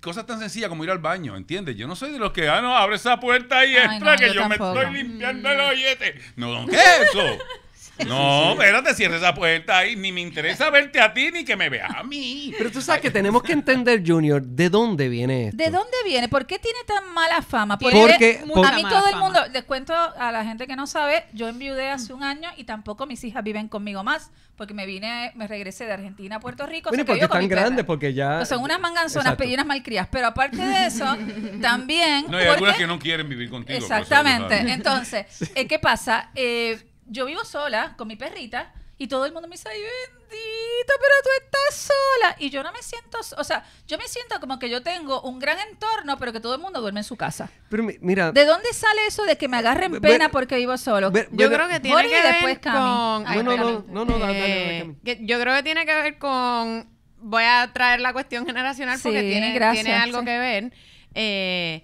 cosas tan sencillas como ir al baño, ¿entiendes? Yo no soy de los que, ah, no, abre esa puerta y entra que yo, me estoy limpiando el mm. los No, no, ¿qué es eso? No, espérate, cierra esa puerta ahí. Ni me interesa verte a ti ni que me veas a mí. Pero tú sabes que tenemos que entender, Junior, de dónde viene esto. ¿De dónde viene? ¿Por qué tiene tan mala fama? Porque, a mí todo el mundo, les cuento a la gente que no sabe, yo enviudé hace un año y tampoco mis hijas viven conmigo más porque me vine, me regresé de Argentina a Puerto Rico. Bueno, porque están grandes, porque ya. Pues son unas manganzonas, pequeñas unas malcrias. Pero aparte de eso, también. No, hay algunas que no quieren vivir contigo. Exactamente. Entonces, eh, ¿qué pasa? Eh, yo vivo sola con mi perrita y todo el mundo me dice, ay, bendito, pero tú estás sola. Y yo no me siento, o sea, yo me siento como que yo tengo un gran entorno, pero que todo el mundo duerme en su casa. Pero mira. ¿De dónde sale eso de que me agarren pena porque vivo solo? yo creo que tiene que ver con. no, no, no, eh, Yo creo que tiene que ver con. Voy a traer la cuestión generacional porque tiene, algo que ver. Eh,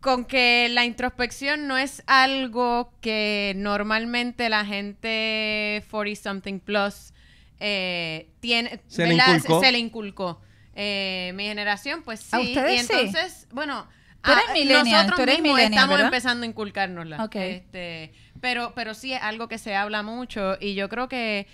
con que la introspección no es algo que normalmente la gente 40 something plus eh, tiene, se le inculcó. Eh, mi generación, pues sí. y entonces, bueno, a, ah, nosotros mismos estamos empezando a inculcárnosla. Este, pero, pero sí es algo que se habla mucho y yo creo que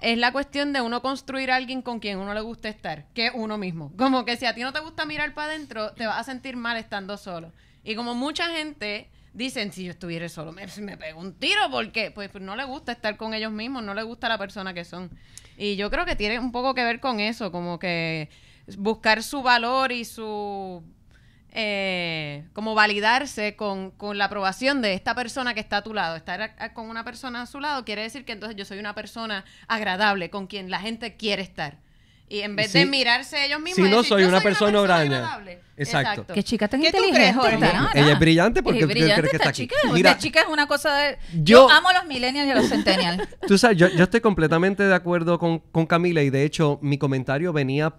es la cuestión de uno construir a alguien con quien uno le guste estar, que es uno mismo. Como que si a ti no te gusta mirar para adentro, te vas a sentir mal estando solo. Y como mucha gente dicen, si yo estuviera solo, me, me pego un tiro porque pues, no le gusta estar con ellos mismos, no le gusta la persona que son. Y yo creo que tiene un poco que ver con eso, como que buscar su valor y su... Eh, como validarse con, la aprobación de esta persona que está a tu lado. Estar con una persona a su lado quiere decir que entonces yo soy una persona agradable, con quien la gente quiere estar. Y en vez de mirarse ellos mismos. Si no soy, una, persona una agradable. Exacto. Qué chica tan inteligente. ella, es brillante porque es que está chica. Mira, chica es una cosa de. Yo, amo a los millennials y a los centennials. Tú sabes, yo, yo, estoy completamente de acuerdo con, con Camila y de hecho mi comentario venía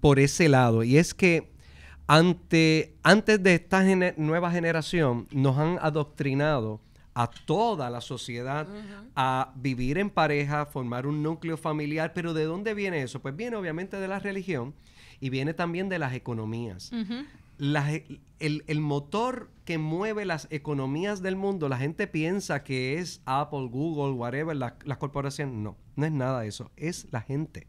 por ese lado y es que ante, antes de esta nueva generación nos han adoctrinado a toda la sociedad a vivir en pareja, formar un núcleo familiar. Pero ¿de dónde viene eso? Pues viene obviamente de la religión y viene también de las economías. E, el, motor que mueve las economías del mundo, la gente piensa que es Apple, Google, whatever, las la corporaciones. No, no es nada de eso, es la gente.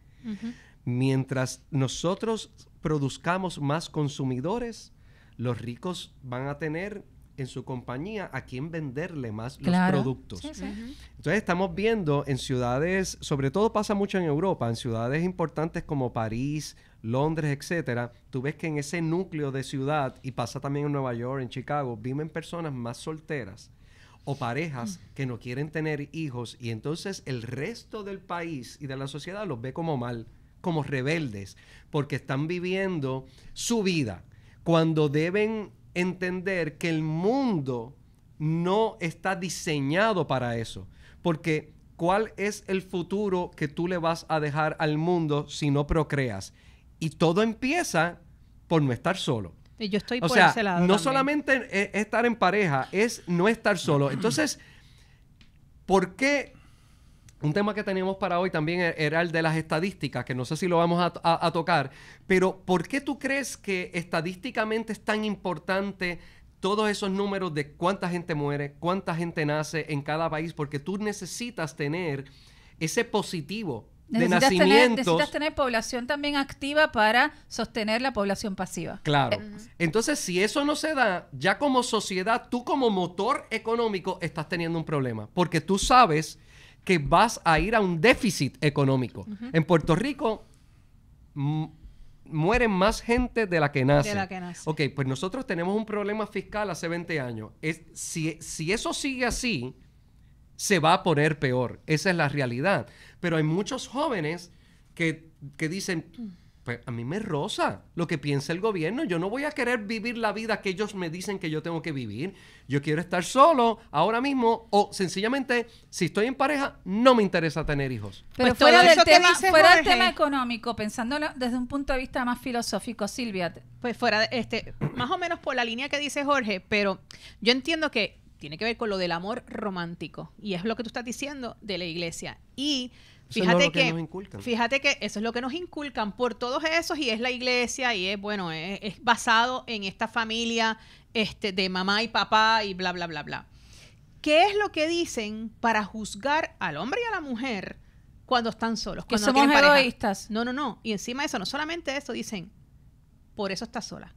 Mientras nosotros produzcamos más consumidores, los ricos van a tener en su compañía a quién venderle más los productos. Entonces estamos viendo en ciudades, sobre todo pasa mucho en Europa, en ciudades importantes como París, Londres, etcétera, tú ves que en ese núcleo de ciudad, y pasa también en Nueva York, en Chicago, viven personas más solteras o parejas mm. que no quieren tener hijos y entonces el resto del país y de la sociedad los ve como mal, como rebeldes, porque están viviendo su vida cuando deben entender que el mundo no está diseñado para eso. Porque ¿cuál es el futuro que tú le vas a dejar al mundo si no procreas? Y todo empieza por no estar solo. Yo estoy o sea, No solamente e-, estar en pareja, es no estar solo. Entonces, ¿por qué un tema que teníamos para hoy también e-, era el de las estadísticas, que no sé si lo vamos a, tocar, pero ¿por qué tú crees que estadísticamente es tan importante todos esos números de cuánta gente muere, cuánta gente nace en cada país? Porque tú necesitas tener ese positivo de nacimiento, necesitas tener población también activa para sostener la población pasiva. Claro. Eh, Entonces, si eso no se da, ya como sociedad, tú como motor económico estás teniendo un problema, porque tú sabes que vas a ir a un déficit económico. En Puerto Rico mueren más gente de la que nace. De la que nace. Ok, pues nosotros tenemos un problema fiscal hace 20 años. Es, si, eso sigue así, se va a poner peor. Esa es la realidad. Pero hay muchos jóvenes que, que dicen pues a mí me rosa lo que piensa el gobierno. Yo no voy a querer vivir la vida que ellos me dicen que yo tengo que vivir. Yo quiero estar solo ahora mismo o sencillamente, si estoy en pareja, no me interesa tener hijos. Pero pues fuera, del tema, fuera del tema económico, pensándolo desde un punto de vista más filosófico, Silvia. Pues fuera, de, este, más o menos por la línea que dice Jorge, pero yo entiendo que tiene que ver con lo del amor romántico y es lo que tú estás diciendo de la iglesia. Y Fíjate que, eso es lo que nos inculcan por todos esos y es la iglesia y es bueno es, basado en esta familia este de mamá y papá y bla bla bla bla. ¿Qué es lo que dicen para juzgar al hombre y a la mujer cuando están solos? Cuando que somos egoístas. No, no, no. Y encima de eso, no solamente eso, dicen, por eso estás sola.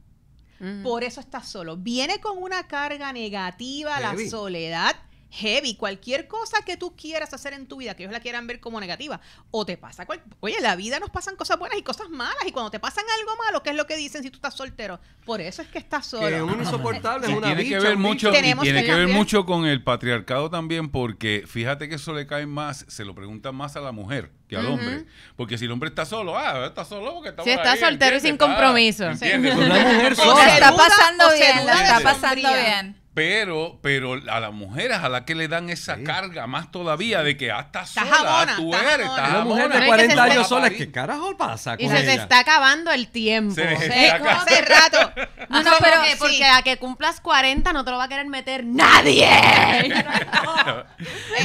Mm. Por eso estás solo. Viene con una carga negativa la soledad heavy. Cualquier cosa que tú quieras hacer en tu vida, que ellos la quieran ver como negativa, o te pasa. Oye, la vida nos pasan cosas buenas y cosas malas, y cuando te pasan algo malo, ¿qué es lo que dicen si tú estás soltero? Por eso es que estás solo. es insoportable, es una tiene que ver mucho, tiene que ver mucho con el patriarcado también, porque fíjate que eso le cae más, se lo pregunta más a la mujer que al hombre. Porque si el hombre está solo, ah, está solo porque está Si está soltero y sin compromiso. mujer está pasando bien, está pasando bien. Pero, pero a las mujeres a las que le dan esa carga más todavía de que hasta sola, tú eres, Una mujer de 40 años sola, ¿qué carajo pasa con Y se, está acabando el tiempo. Se, rato. No, pero porque a que cumplas 40 no te lo va a querer meter nadie.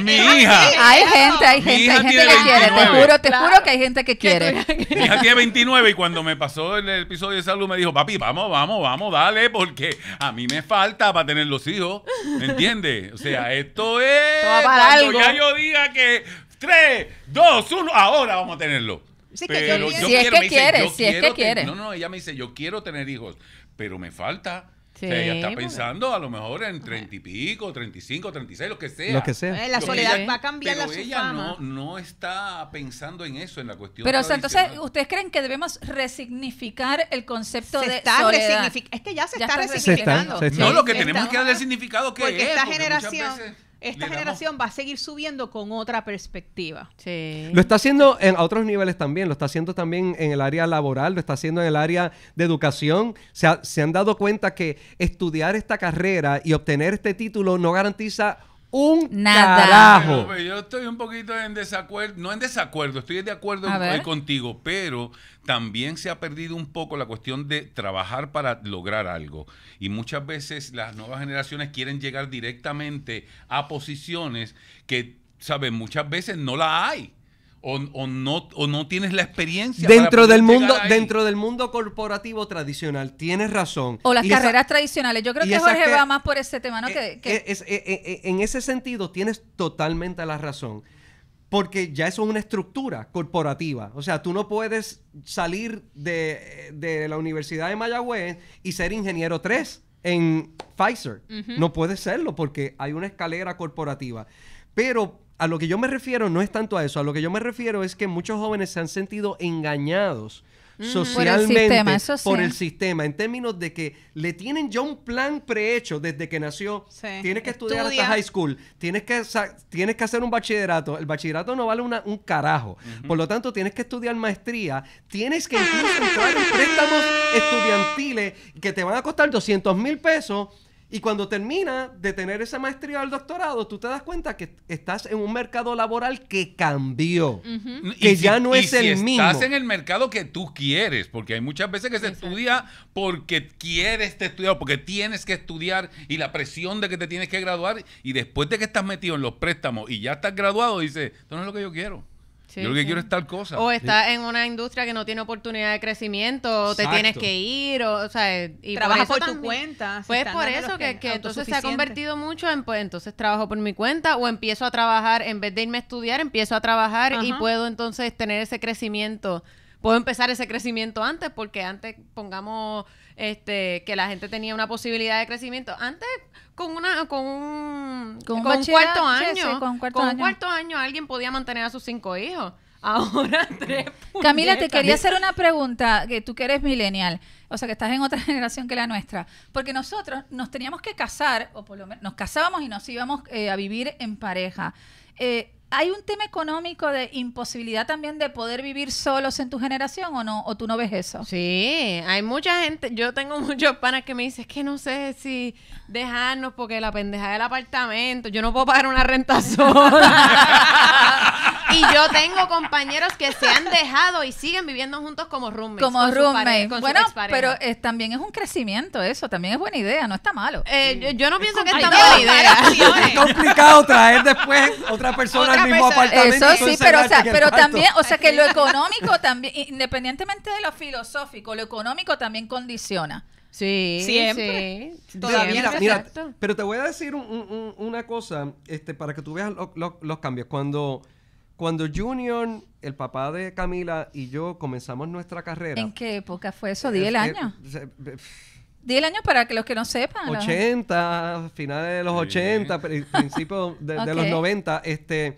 Mi hija. Hay gente, hay gente, hay gente que quiere. Te juro, te juro que hay gente que quiere. Mi hija tiene 29 y cuando me pasó el episodio de salud me dijo, papi, vamos, vamos, vamos, dale, porque a mí me falta para tenerlo hijos, hijos, ¿entiendes? O sea, esto es Todo para cuando algo. ya yo diga que 3, 2, 1, ahora vamos a tenerlo. yo yo Si es que quiere, si es que quiere. No, no, ella me dice, yo quiero tener hijos, pero me falta ella está pensando a lo mejor en treinta y pico, treinta y cinco, treinta y seis, lo que sea. Lo que sea. La soledad va a cambiar la su ella No, no está pensando en eso, en la cuestión. Pero o sea, entonces, ¿ustedes creen que debemos resignificar el concepto se de está soledad? Es que ya se está, resignificando. No, lo que tenemos que darle significado que es, esta generación esta generación va a seguir subiendo con otra perspectiva. Sí. Lo está haciendo en, a otros niveles también, lo está haciendo también en el área laboral, lo está haciendo en el área de educación. Se, se han dado cuenta que estudiar esta carrera y obtener este título no garantiza un Nada. carajo. yo estoy un poquito en desacuerdo, no en desacuerdo, estoy de acuerdo eh, contigo, pero también se ha perdido un poco la cuestión de trabajar para lograr algo. Y muchas veces las nuevas generaciones quieren llegar directamente a posiciones que, ¿saben? Muchas veces no la hay o, no, no tienes la experiencia. Dentro del mundo, dentro del mundo corporativo tradicional, tienes razón. O las carreras tradicionales. Yo creo que Jorge va más por ese tema, ¿no? Eh, que, eh, eh, en ese sentido, tienes totalmente la razón. Porque ya es una estructura corporativa. O sea, tú no puedes salir de, la Universidad de Mayagüez y ser ingeniero 3 en Pfizer. No puedes serlo porque hay una escalera corporativa. Pero a lo que yo me refiero no es tanto a eso, a lo que yo me refiero es que muchos jóvenes se han sentido engañados socialmente mm, por el, mm. sistema, en términos de que le tienen ya un plan prehecho desde que nació. Tienes que estudiar hasta high school, tienes que, tienes que hacer un bachillerato. El bachillerato no vale un carajo. Por lo tanto, tienes que estudiar maestría, tienes que incluso préstamos estudiantiles que te van a costar 200 mil pesos y cuando termina de tener esa maestría o el doctorado, tú te das cuenta que estás en un mercado laboral que cambió, que ya no es el mismo. Estás en el mercado que tú quieres, porque hay muchas veces que se estudia porque quieres estudiar, porque tienes que estudiar y la presión de que te tienes que graduar. Y después de que estás metido en los préstamos y ya estás graduado, dices, esto no es lo que yo quiero yo lo que quiero es tal cosa. O estás en una industria que no tiene oportunidad de crecimiento, o te tienes que ir, o, o sea, y trabajas por, tu cuenta. Pues por eso que, entonces se ha convertido mucho en, pues entonces trabajo por mi cuenta, o empiezo a trabajar, en vez de irme a estudiar, empiezo a trabajar y puedo entonces tener ese crecimiento puedo empezar ese crecimiento antes, porque antes, pongamos, este, que la gente tenía una posibilidad de crecimiento. Antes, con una con un, cuarto año, con, cuarto, año. cuarto año alguien podía mantener a sus cinco hijos. Ahora tres. Camila, te quería hacer una pregunta, que tú que eres millennial, o sea, que estás en otra generación que la nuestra, porque nosotros nos teníamos que casar, o por lo menos nos casábamos y nos íbamos eh, a vivir en pareja. Eh, ¿Hay un tema económico de imposibilidad también de poder vivir solos en tu generación o no? ¿O tú no ves eso? Sí, hay mucha gente, yo tengo muchos panas que me dicen, es que no sé si dejarnos porque la pendeja del apartamento, yo no puedo pagar una renta sola. y yo tengo compañeros que se han dejado y siguen viviendo juntos como roommates. Como bueno, pero eh, también es un crecimiento eso, también es buena idea, no está malo. Eh, yo, no pienso que está buena idea. Es complicado traer después otra persona eso sí, pero, también, o sea, que lo económico también, independientemente de lo filosófico, lo económico también condiciona. Sí, siempre. Todavía pero te voy a decir una cosa este, para que tú veas los cambios. Cuando, cuando Junior, el papá de Camila y yo comenzamos nuestra carrera. ¿En qué época fue eso? ¿10 años? Eh, 10 años año para que los que no sepan. 80, finales de los 80, principios de, los 90. Este,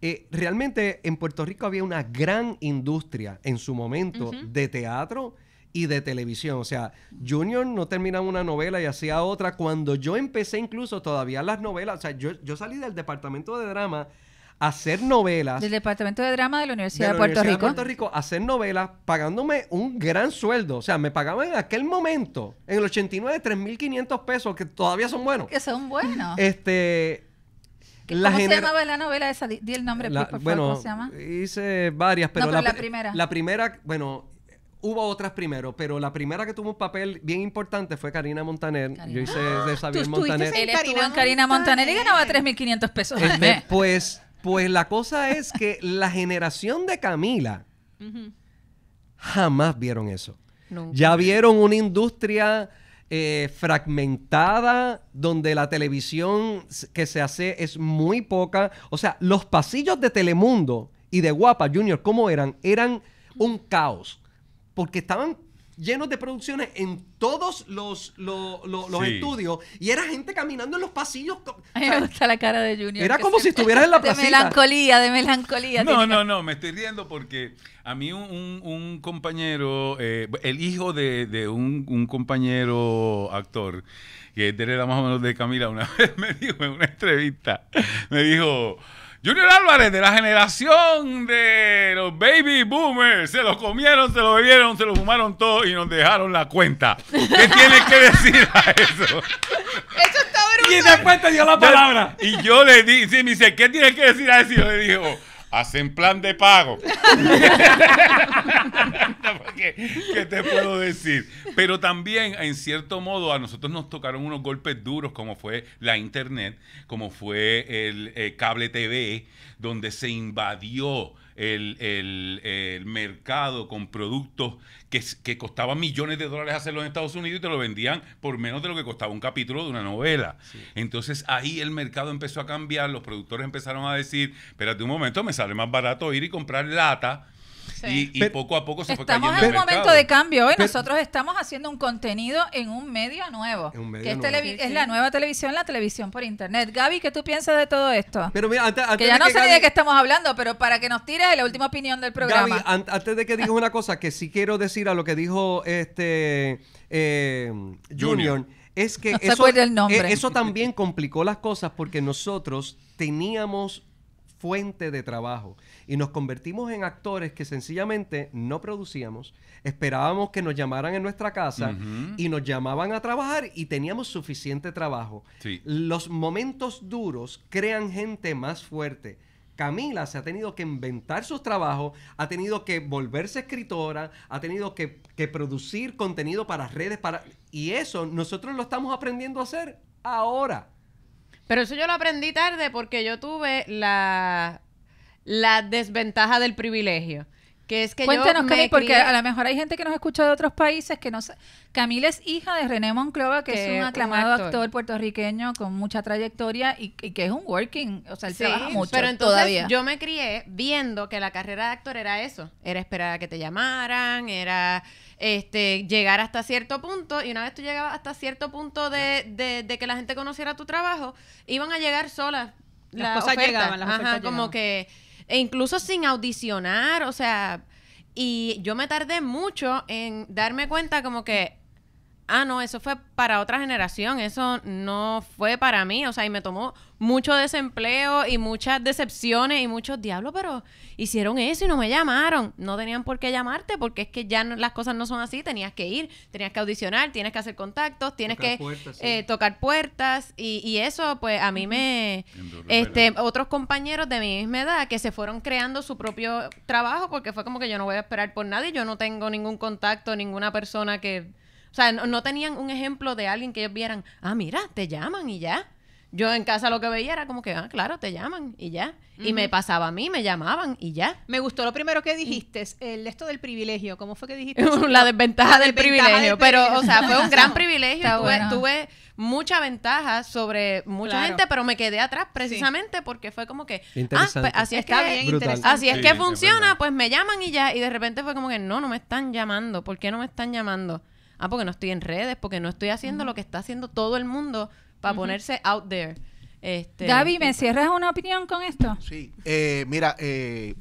eh, realmente en Puerto Rico había una gran industria en su momento de teatro y de televisión. O sea, Junior no terminaba una novela y hacía otra. Cuando yo empecé incluso todavía las novelas, o sea, yo, yo salí del departamento de drama hacer novelas. Del Departamento de Drama de la Universidad de, Puerto Rico. Puerto Rico, hacer novelas pagándome un gran sueldo. O sea, me pagaban en aquel momento, en el 89, 3.500 pesos, que todavía son buenos. Que son buenos. Este. ¿Cómo se llamaba la novela esa? Di, el nombre, por favor, ¿cómo se llama? Hice varias, pero, la, primera. La primera, bueno, hubo otras primero, pero la primera que tuvo un papel bien importante fue Karina Montaner. Yo hice de Xavier Montaner. Él estuvo en Karina Montaner, y ganaba 3.500 pesos. pues pues la cosa es que la generación de Camila jamás vieron eso. Ya vieron una industria eh, fragmentada donde la televisión que se hace es muy poca. O sea, los pasillos de Telemundo y de Guapa Junior, ¿cómo eran? Eran un caos. Porque estaban llenos de producciones en todos los, los, estudios y era gente caminando en los pasillos. A me gusta la cara de Junior. Era como si estuvieras en la placita. De melancolía, de melancolía. No, no, no, me estoy riendo porque a mí un, un, compañero, eh, el hijo de, un, un compañero actor, que era más o menos de Camila, una vez me dijo en una entrevista, me dijo... Junior Álvarez, de la generación de los baby boomers, se lo comieron, se lo bebieron, se lo fumaron todo y nos dejaron la cuenta. ¿Qué tienes que decir a eso? Eso está brutal. Y después te dio la palabra. Y yo le dije, sí, me dice, ¿qué tienes que decir a eso? Y yo le dije, oh, hacen plan de pago. ¿Qué, te puedo decir? Pero también, en cierto modo, a nosotros nos tocaron unos golpes duros, como fue la internet, como fue el eh, cable TV, donde se invadió el, mercado con productos que, que costaban millones de dólares hacerlo en Estados Unidos y te lo vendían por menos de lo que costaba un capítulo de una novela. Entonces ahí el mercado empezó a cambiar, los productores empezaron a decir, espérate un momento, me sale más barato ir y comprar lata y, poco a poco se fue estamos en un momento de cambio hoy. Nosotros estamos haciendo un contenido en un medio nuevo. Es, la nueva televisión, la televisión por internet. Gaby, ¿qué tú piensas de todo esto? Pero que ya no sé de qué estamos hablando, pero para que nos tires la última opinión del programa. Gaby, antes de que digas una cosa que sí quiero decir a lo que dijo este eh, Junior. es que eso, eh, eso también complicó las cosas porque nosotros teníamos fuente de trabajo. Y nos convertimos en actores que sencillamente no producíamos, esperábamos que nos llamaran en nuestra casa y nos llamaban a trabajar y teníamos suficiente trabajo. Los momentos duros crean gente más fuerte. Camila se ha tenido que inventar sus trabajos, ha tenido que volverse escritora, ha tenido que, que producir contenido para redes, para... Y eso nosotros lo estamos aprendiendo a hacer ahora. Pero eso yo lo aprendí tarde porque yo tuve la, la desventaja del privilegio. Que es que porque a lo mejor hay gente que nos escucha de otros países que no sabe. es hija de René Monclova, que, es un aclamado actor. puertorriqueño con mucha trayectoria y, que es un working, o sea, él trabaja mucho pero entonces todavía. Yo me crié viendo que la carrera de actor era eso, era esperar a que te llamaran, era este, llegar hasta cierto punto, y una vez tú llegabas hasta cierto punto de, que la gente conociera tu trabajo, iban a llegar solas. Las cosas llegaban, las como que, e incluso sin audicionar, o sea, y yo me tardé mucho en darme cuenta como que ah, no, eso fue para otra generación, eso no fue para mí, o sea, y me tomó mucho desempleo y muchas decepciones y muchos diablos, pero hicieron eso y no me llamaron, no tenían por qué llamarte porque es que ya las cosas no son así, tenías que ir, tenías que audicionar, tienes que hacer contactos, tienes que eh, tocar puertas y, eso pues a mí me, este, otros compañeros de mi misma edad que se fueron creando su propio trabajo porque fue como que yo no voy a esperar por nadie, yo no tengo ningún contacto, ninguna persona que o sea, no, tenían un ejemplo de alguien que ellos vieran, ah, mira, te llaman y ya. Yo en casa lo que veía era como que, ah, claro, te llaman y ya. Y me pasaba a mí, me llamaban y ya. Me gustó lo primero que dijiste, mm. el esto del privilegio. ¿Cómo fue que dijiste? la desventaja, del, privilegio. Pero, o sea, fue un gran privilegio. Tuve, mucha ventaja sobre mucha gente, pero me quedé atrás precisamente porque fue como que, ah, pues, así es así es que funciona, pues me llaman y ya. Y de repente fue como que, no, no me están llamando. ¿Por qué no me están llamando? ah, porque no estoy en redes, porque no estoy haciendo lo que está haciendo todo el mundo para ponerse out there. Este, Gaby, ¿me cierras una opinión con esto? Sí, eh, mira, eh,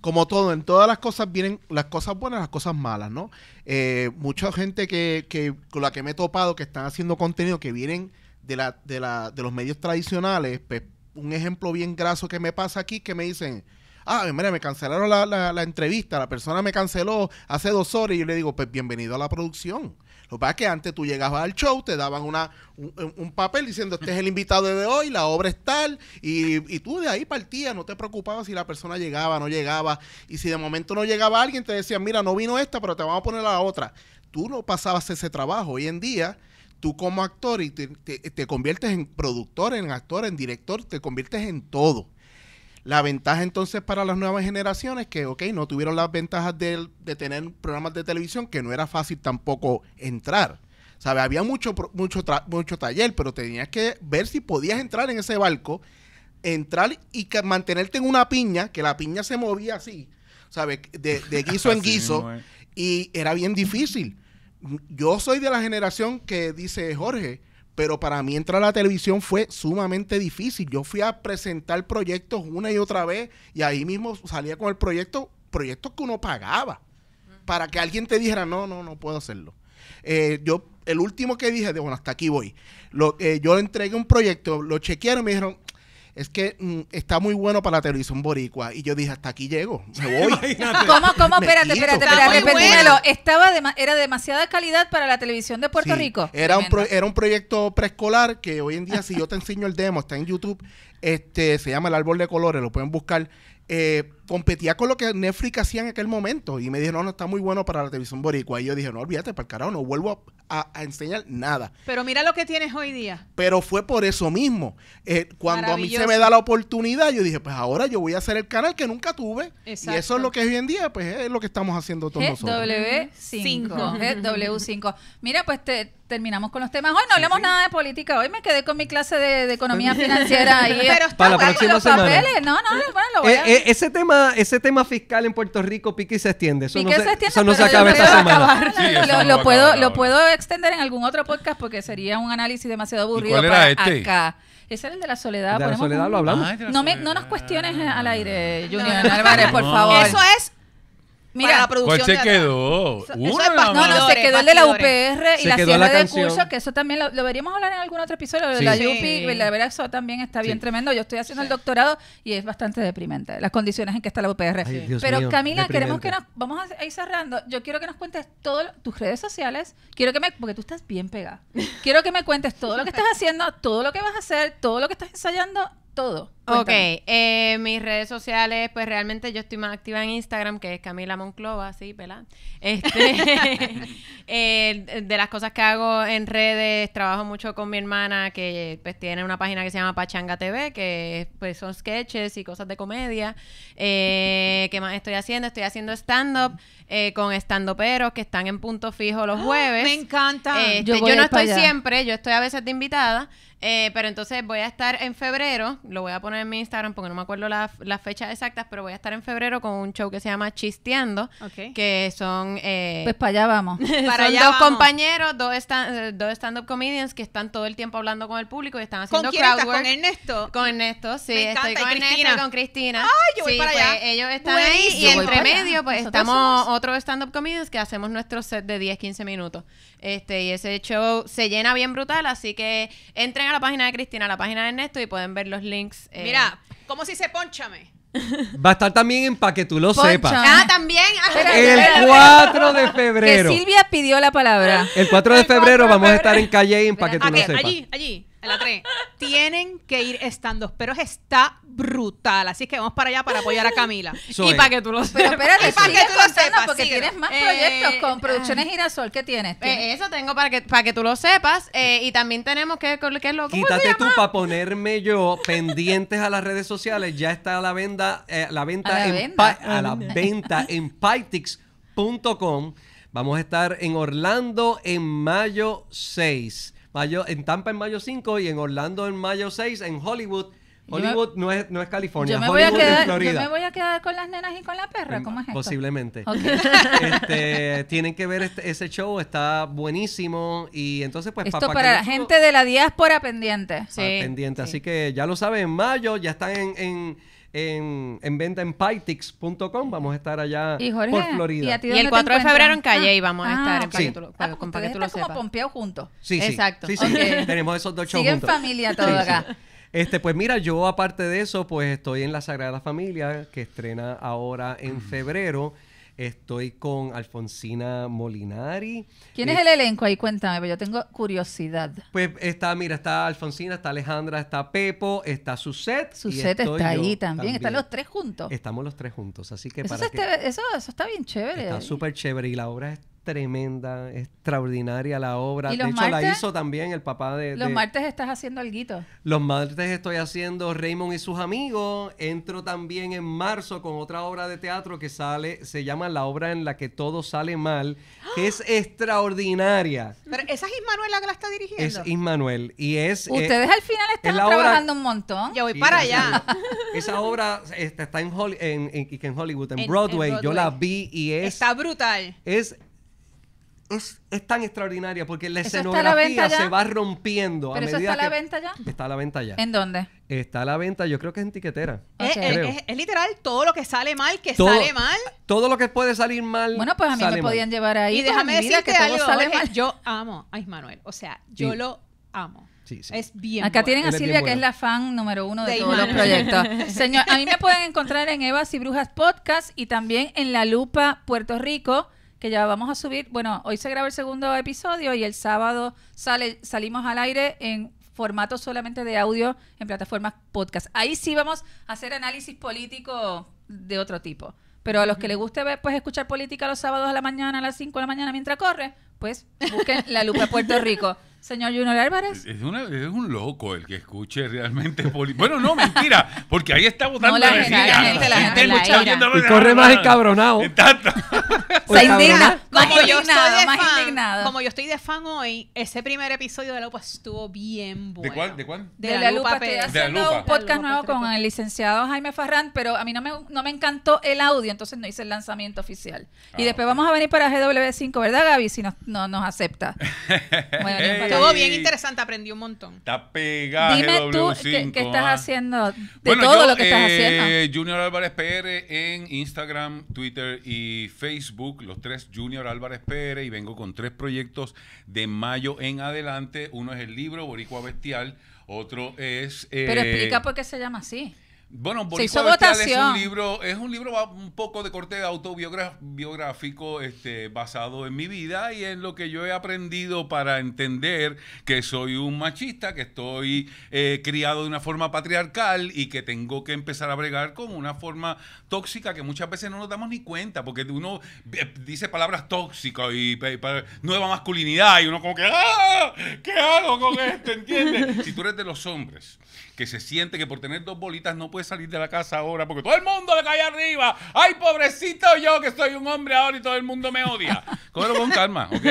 como todo, en todas las cosas vienen las cosas buenas, las cosas malas, ¿no? Eh, mucha gente que, que, con la que me he topado, que están haciendo contenido, que vienen de, la, de, la, de los medios tradicionales, pues, un ejemplo bien graso que me pasa aquí, que me dicen, ah, mira, me cancelaron la, la, la, entrevista, la persona me canceló hace dos horas y yo le digo, pues bienvenido a la producción. Lo que pasa es que antes tú llegabas al show, te daban una, un, papel diciendo, este es el invitado de hoy, la obra es tal, y, tú de ahí partías, no te preocupabas si la persona llegaba, no llegaba, y si de momento no llegaba alguien, te decían, mira, no vino esta, pero te vamos a poner la otra. Tú no pasabas ese trabajo. Hoy en día, tú como actor y te, conviertes en productor, en actor, en director, te conviertes en todo. La ventaja entonces para las nuevas generaciones que, ok, no tuvieron las ventajas de, tener programas de televisión que no era fácil tampoco entrar. ¿Sabe? Había mucho, mucho, mucho taller, pero tenías que ver si podías entrar en ese barco, entrar y mantenerte en una piña, que la piña se movía así, ¿sabes? De, de, guiso en guiso, y era bien difícil. Yo soy de la generación que dice, Jorge, pero para mí entrar a la televisión fue sumamente difícil. Yo fui a presentar proyectos una y otra vez y ahí mismo salía con el proyecto, proyectos que uno pagaba, para que alguien te dijera, no, no, no puedo hacerlo. Eh, yo, el último que dije, de, bueno, hasta aquí voy. Lo, eh, yo entregué un proyecto, lo chequearon y me dijeron, es que mm, está muy bueno para la televisión boricua. Y yo dije, hasta aquí llego, me voy. ¿Cómo, cómo? espérate, espérate, Estaba era demasiada calidad para la televisión de Puerto Rico. Era era un proyecto preescolar que hoy en día, si yo te enseño el demo, está en YouTube, este, se llama El Árbol de Colores, lo pueden buscar. Eh, competía con lo que Netflix hacía en aquel momento. Y me dijeron, no, no está muy bueno para la televisión boricua. Y yo dije, no, olvídate, para el carajo, no vuelvo a, enseñar nada. Pero mira lo que tienes hoy día. Pero fue por eso mismo. Eh, cuando a mí se me da la oportunidad, yo dije, pues ahora yo voy a hacer el canal que nunca tuve. Y eso es lo que es hoy en día, pues es lo que estamos haciendo todos nosotros. W5. W 5 Mira, pues te, terminamos con los temas. Hoy no hablamos nada de política. Hoy me quedé con mi clase de, economía financiera ahí. Eh, para los papeles. No, no, eh, bueno, lo voy eh, a... ese tema, ese tema fiscal en Puerto Rico pique y se extiende. Eso no se, extiende, eso no se acaba esta semana. lo, puedo, lo puedo extender en algún otro podcast porque sería un análisis demasiado aburrido para este? acá. Ese era el de la soledad. De la soledad lo hablamos. Ah, este no, Me, no nos cuestiones ah, al aire, Junior Álvarez, por favor. Eso es Mira, la producción. Pues se quedó? no, no, se quedó el de la UPR y la cierre de Curso, que eso también lo, veríamos hablar en algún otro episodio. de la UPI la verdad, eso también está bien tremendo. Yo estoy haciendo el doctorado y es bastante deprimente las condiciones en que está la UPR. Pero Camila, queremos que nos. Vamos a ir cerrando. Yo quiero que nos cuentes todas tus redes sociales. Quiero que me. Porque tú estás bien pegada. Quiero que me cuentes todo lo que estás haciendo, todo lo que vas a hacer, todo lo que estás ensayando todo. Ok, eh, mis redes sociales, pues realmente yo estoy más activa en Instagram, que es Camila Monclova, sí, ¿verdad? Este, eh, de las cosas que hago en redes, trabajo mucho con mi hermana, que pues tiene una página que se llama Pachanga TV, que pues son sketches y cosas de comedia. Eh, ¿Qué más estoy haciendo? Estoy haciendo stand-up eh, con stand-uperos que están en punto fijo los ah, jueves. me encanta. Este, yo, no estoy siempre, yo estoy a veces de invitada. Eh, pero entonces voy a estar en febrero, lo voy a poner en mi Instagram porque no me acuerdo las fechas exactas, pero voy a estar en febrero con un show que se llama Chisteando, que son... Eh, pues para allá vamos. para allá dos compañeros, dos, stand, dos stand-up comedians que están todo el tiempo hablando con el público y están haciendo ¿Con ¿Con Ernesto? Con Ernesto, sí. estoy con Cristina. con Cristina. Ay, yo voy para pues, allá. Ellos están ahí y entre medio pues estamos otro otros stand-up comedians que hacemos nuestro set de 10, 15 minutos. Este, y ese show se llena bien brutal, así que entren a la página de Cristina, la página de Ernesto y pueden ver los links. Eh. Mira, como si se ponchame. Va a estar también en Pa' que tú lo sepas. Ah, también. Ah, El 4 de febrero. Silvia pidió la palabra. El 4 de febrero vamos a estar en Calle Pa' que tú ah, lo sepas. allí, allí la Tienen que ir estando, pero está brutal. Así que vamos para allá para apoyar a Camila. Y para que tú lo sepas. espérate, eh, para que tú Porque tienes más proyectos con Producciones Girasol. ¿Qué tienes? eso tengo para que, para que tú lo sepas. y también tenemos que... que lo, Quítate tú para ponerme yo pendientes a las redes sociales. Ya está a la, eh, la venta, a la a la venta en Pytix.com. Vamos a estar en Orlando en mayo 6 en Tampa en mayo 5 y en Orlando en mayo 6, en Hollywood. Hollywood no, es, no es California, Hollywood voy a Florida. Yo me voy a quedar con las nenas y con la perra, ¿cómo es esto? Posiblemente. Este, tienen que ver este, ese show, está buenísimo. Y entonces, pues, Esto para la gente de la diáspora pendiente. Pendiente, así que ya lo saben, en mayo ya están en en, venta en Pytix.com. Vamos a estar allá por Florida. Y, el 4 de febrero en Calle y vamos a ah, estar en, para que tú, para, ah, como juntos. Sí, Exacto. Tenemos esos dos shows Siguen familia todo acá. Este, pues mira, yo aparte de eso, pues estoy en La Sagrada Familia, que estrena ahora en mm. febrero. Estoy con Alfonsina Molinari. ¿Quién eh, es el elenco ahí? Cuéntame, yo tengo curiosidad. Pues está, mira, está Alfonsina, está Alejandra, está Pepo, está Suset. Suset está ahí también. están los tres juntos. Estamos los tres juntos, así que para que... eso, eso, está bien chévere. Está súper chévere y la obra es tremenda, extraordinaria la obra. De hecho, la hizo también el papá de, Los martes estás haciendo algo. Los martes estoy haciendo Raymond y sus amigos. Entro también en marzo con otra obra de teatro que sale, se llama La obra en la que todo sale mal, que es extraordinaria. Pero esa es Ismanuel la que la está dirigiendo. Es Ismanuel. Y es... Eh, Ustedes al final están trabajando un montón. Yo voy para allá. Esa obra está en, Hollywood, en Broadway. Yo la vi y es... Está brutal. Es es, tan extraordinaria porque la se va rompiendo. ¿Pero a eso está a la venta ya? Está a la venta ya. ¿En dónde? Está a la venta, yo creo que es en tiquetera. Es, literal todo lo que sale mal, que sale mal. Todo lo que puede salir mal. Bueno, pues a mí me podían llevar ahí. y pues, déjame decirte que algo, sale mal. yo amo a Ismanuel. O sea, yo lo amo. Sí, sí. Es bien Acá tienen a Silvia, que es la fan número uno de, todos los proyectos. Señor, a mí me pueden encontrar en Evas y Brujas Podcast y también en La Lupa Puerto Rico ya vamos a subir. Bueno, hoy se graba el segundo episodio y el sábado sale, salimos al aire en formato solamente de audio en plataformas podcast. Ahí sí vamos a hacer análisis político de otro tipo. Pero a los que les guste pues, escuchar política los sábados a la mañana, a las 5 de la mañana mientras corre, pues busquen La Lupa Puerto Rico. Señor Junior Álvarez. Es, un loco el que escuche realmente. Bueno, no, mentira, porque ahí está votando la, gente, la, gente, Y corre más encabronado. Se indigna. Como yo, estoy de más fan, como yo estoy de fan hoy, ese primer episodio de la Lupa estuvo bien bueno. ¿De cuál? ¿De cuál? De, la, Lupa. Estoy haciendo un podcast nuevo con el licenciado Jaime Farrán, pero a mí no me, no me encantó el audio, entonces no hice el lanzamiento oficial. y ah, después vamos a venir para GW5, ¿verdad, Gaby? Si nos, no, nos acepta. Estuvo bien interesante, aprendí un montón. Está pegado. Dime tú qué, estás ah. haciendo, de todo lo que estás eh, haciendo. Junior Álvarez PR en Instagram, Twitter y Facebook, los tres Junior Álvarez PR, y vengo con tres proyectos de mayo en adelante. Uno es el libro Boricua Bestial, otro es... Eh, Pero explica por qué se llama así. Bueno, es un libro, es un libro un poco de corte autobiográfico, este, basado en mi vida y en lo que yo he aprendido para entender que soy un machista, que estoy eh, criado de una forma patriarcal y que tengo que empezar a bregar con una forma tóxica que muchas veces no nos damos ni cuenta, porque uno eh, dice palabras tóxicas y, eh, nueva masculinidad y uno como que, ¡Ah! ¿qué hago con esto? ¿Entiendes? si tú eres de los hombres que se siente que por tener dos bolitas no puede salir de la casa ahora porque todo el mundo le cae arriba. ¡Ay, pobrecito yo que soy un hombre ahora y todo el mundo me odia! Cógelo con calma, ¿ok?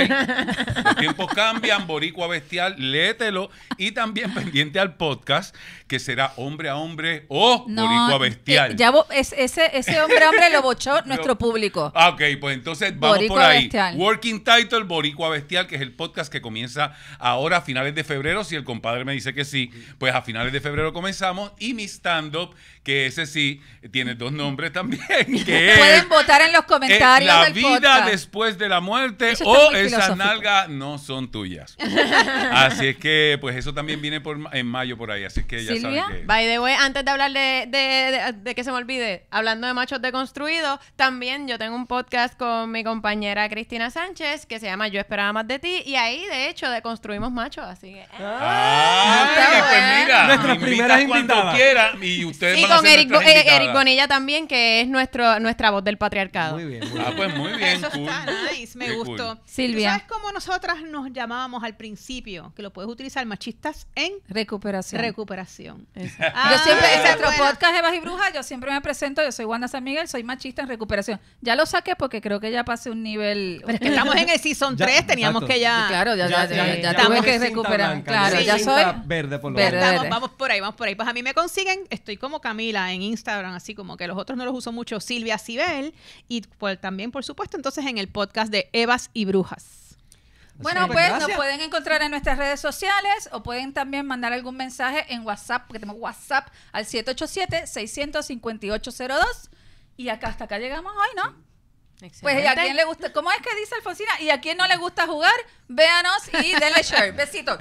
Los tiempos cambian, Boricua Bestial, léetelo y también pendiente al podcast que será Hombre a Hombre o Boricua Bestial. Eh, ya ese, ese hombre a hombre lo bochó nuestro público. Ah, ok, pues entonces vamos por ahí. Working Title Boricua Bestial, que es el podcast que comienza ahora a finales de febrero, si el compadre me dice que sí, pues a finales de febrero febrero comenzamos y mi stand-up que ese sí tiene dos nombres también. Que Pueden votar en los eh, comentarios. la vida después de la muerte o esas nalgas no son tuyas. Así es que, pues eso también viene por, en mayo por ahí. Así que ya Silvia, saben que... By the way, antes de hablar de, de, que se me olvide, hablando de machos deconstruidos, también yo tengo un podcast con mi compañera Cristina Sánchez que se llama Yo esperaba más de ti. Y ahí, de hecho, deconstruimos machos. Así que. Ah, pues mira, nuestras primeras Cuando quiera y ustedes van con Eric, eh, Bonilla también, que es nuestro, nuestra voz del patriarcado. Muy bien, Ah, pues muy bien. Eso está nice, me gustó. Silvia. ¿Sabes cómo nosotras nos llamábamos al principio? Que lo puedes utilizar machistas en recuperación. Recuperación. Ah, yo siempre, en nuestro podcast de y Bruja, yo siempre me presento, yo soy Wanda San Miguel, soy machista en recuperación. Ya lo saqué porque creo que ya pasé un nivel. estamos en el season 3, teníamos que ya. Claro, ya, ya, que recuperar. claro, ya soy. Verde por lo menos. Vamos, por ahí, vamos por ahí. Pues a mí me consiguen, estoy como camino en Instagram, así como que los otros no los uso mucho, Silvia Cibel, y también, por supuesto, entonces en el podcast de Evas y Brujas. Bueno, pues nos pueden encontrar en nuestras redes sociales o pueden también mandar algún mensaje en WhatsApp, porque tenemos WhatsApp al 787-658-02. Y acá hasta acá llegamos hoy, ¿no? Pues ¿y a quién le gusta, ¿cómo es que dice Alfonsina? Y a quien no le gusta jugar, véanos y denle share. Besito.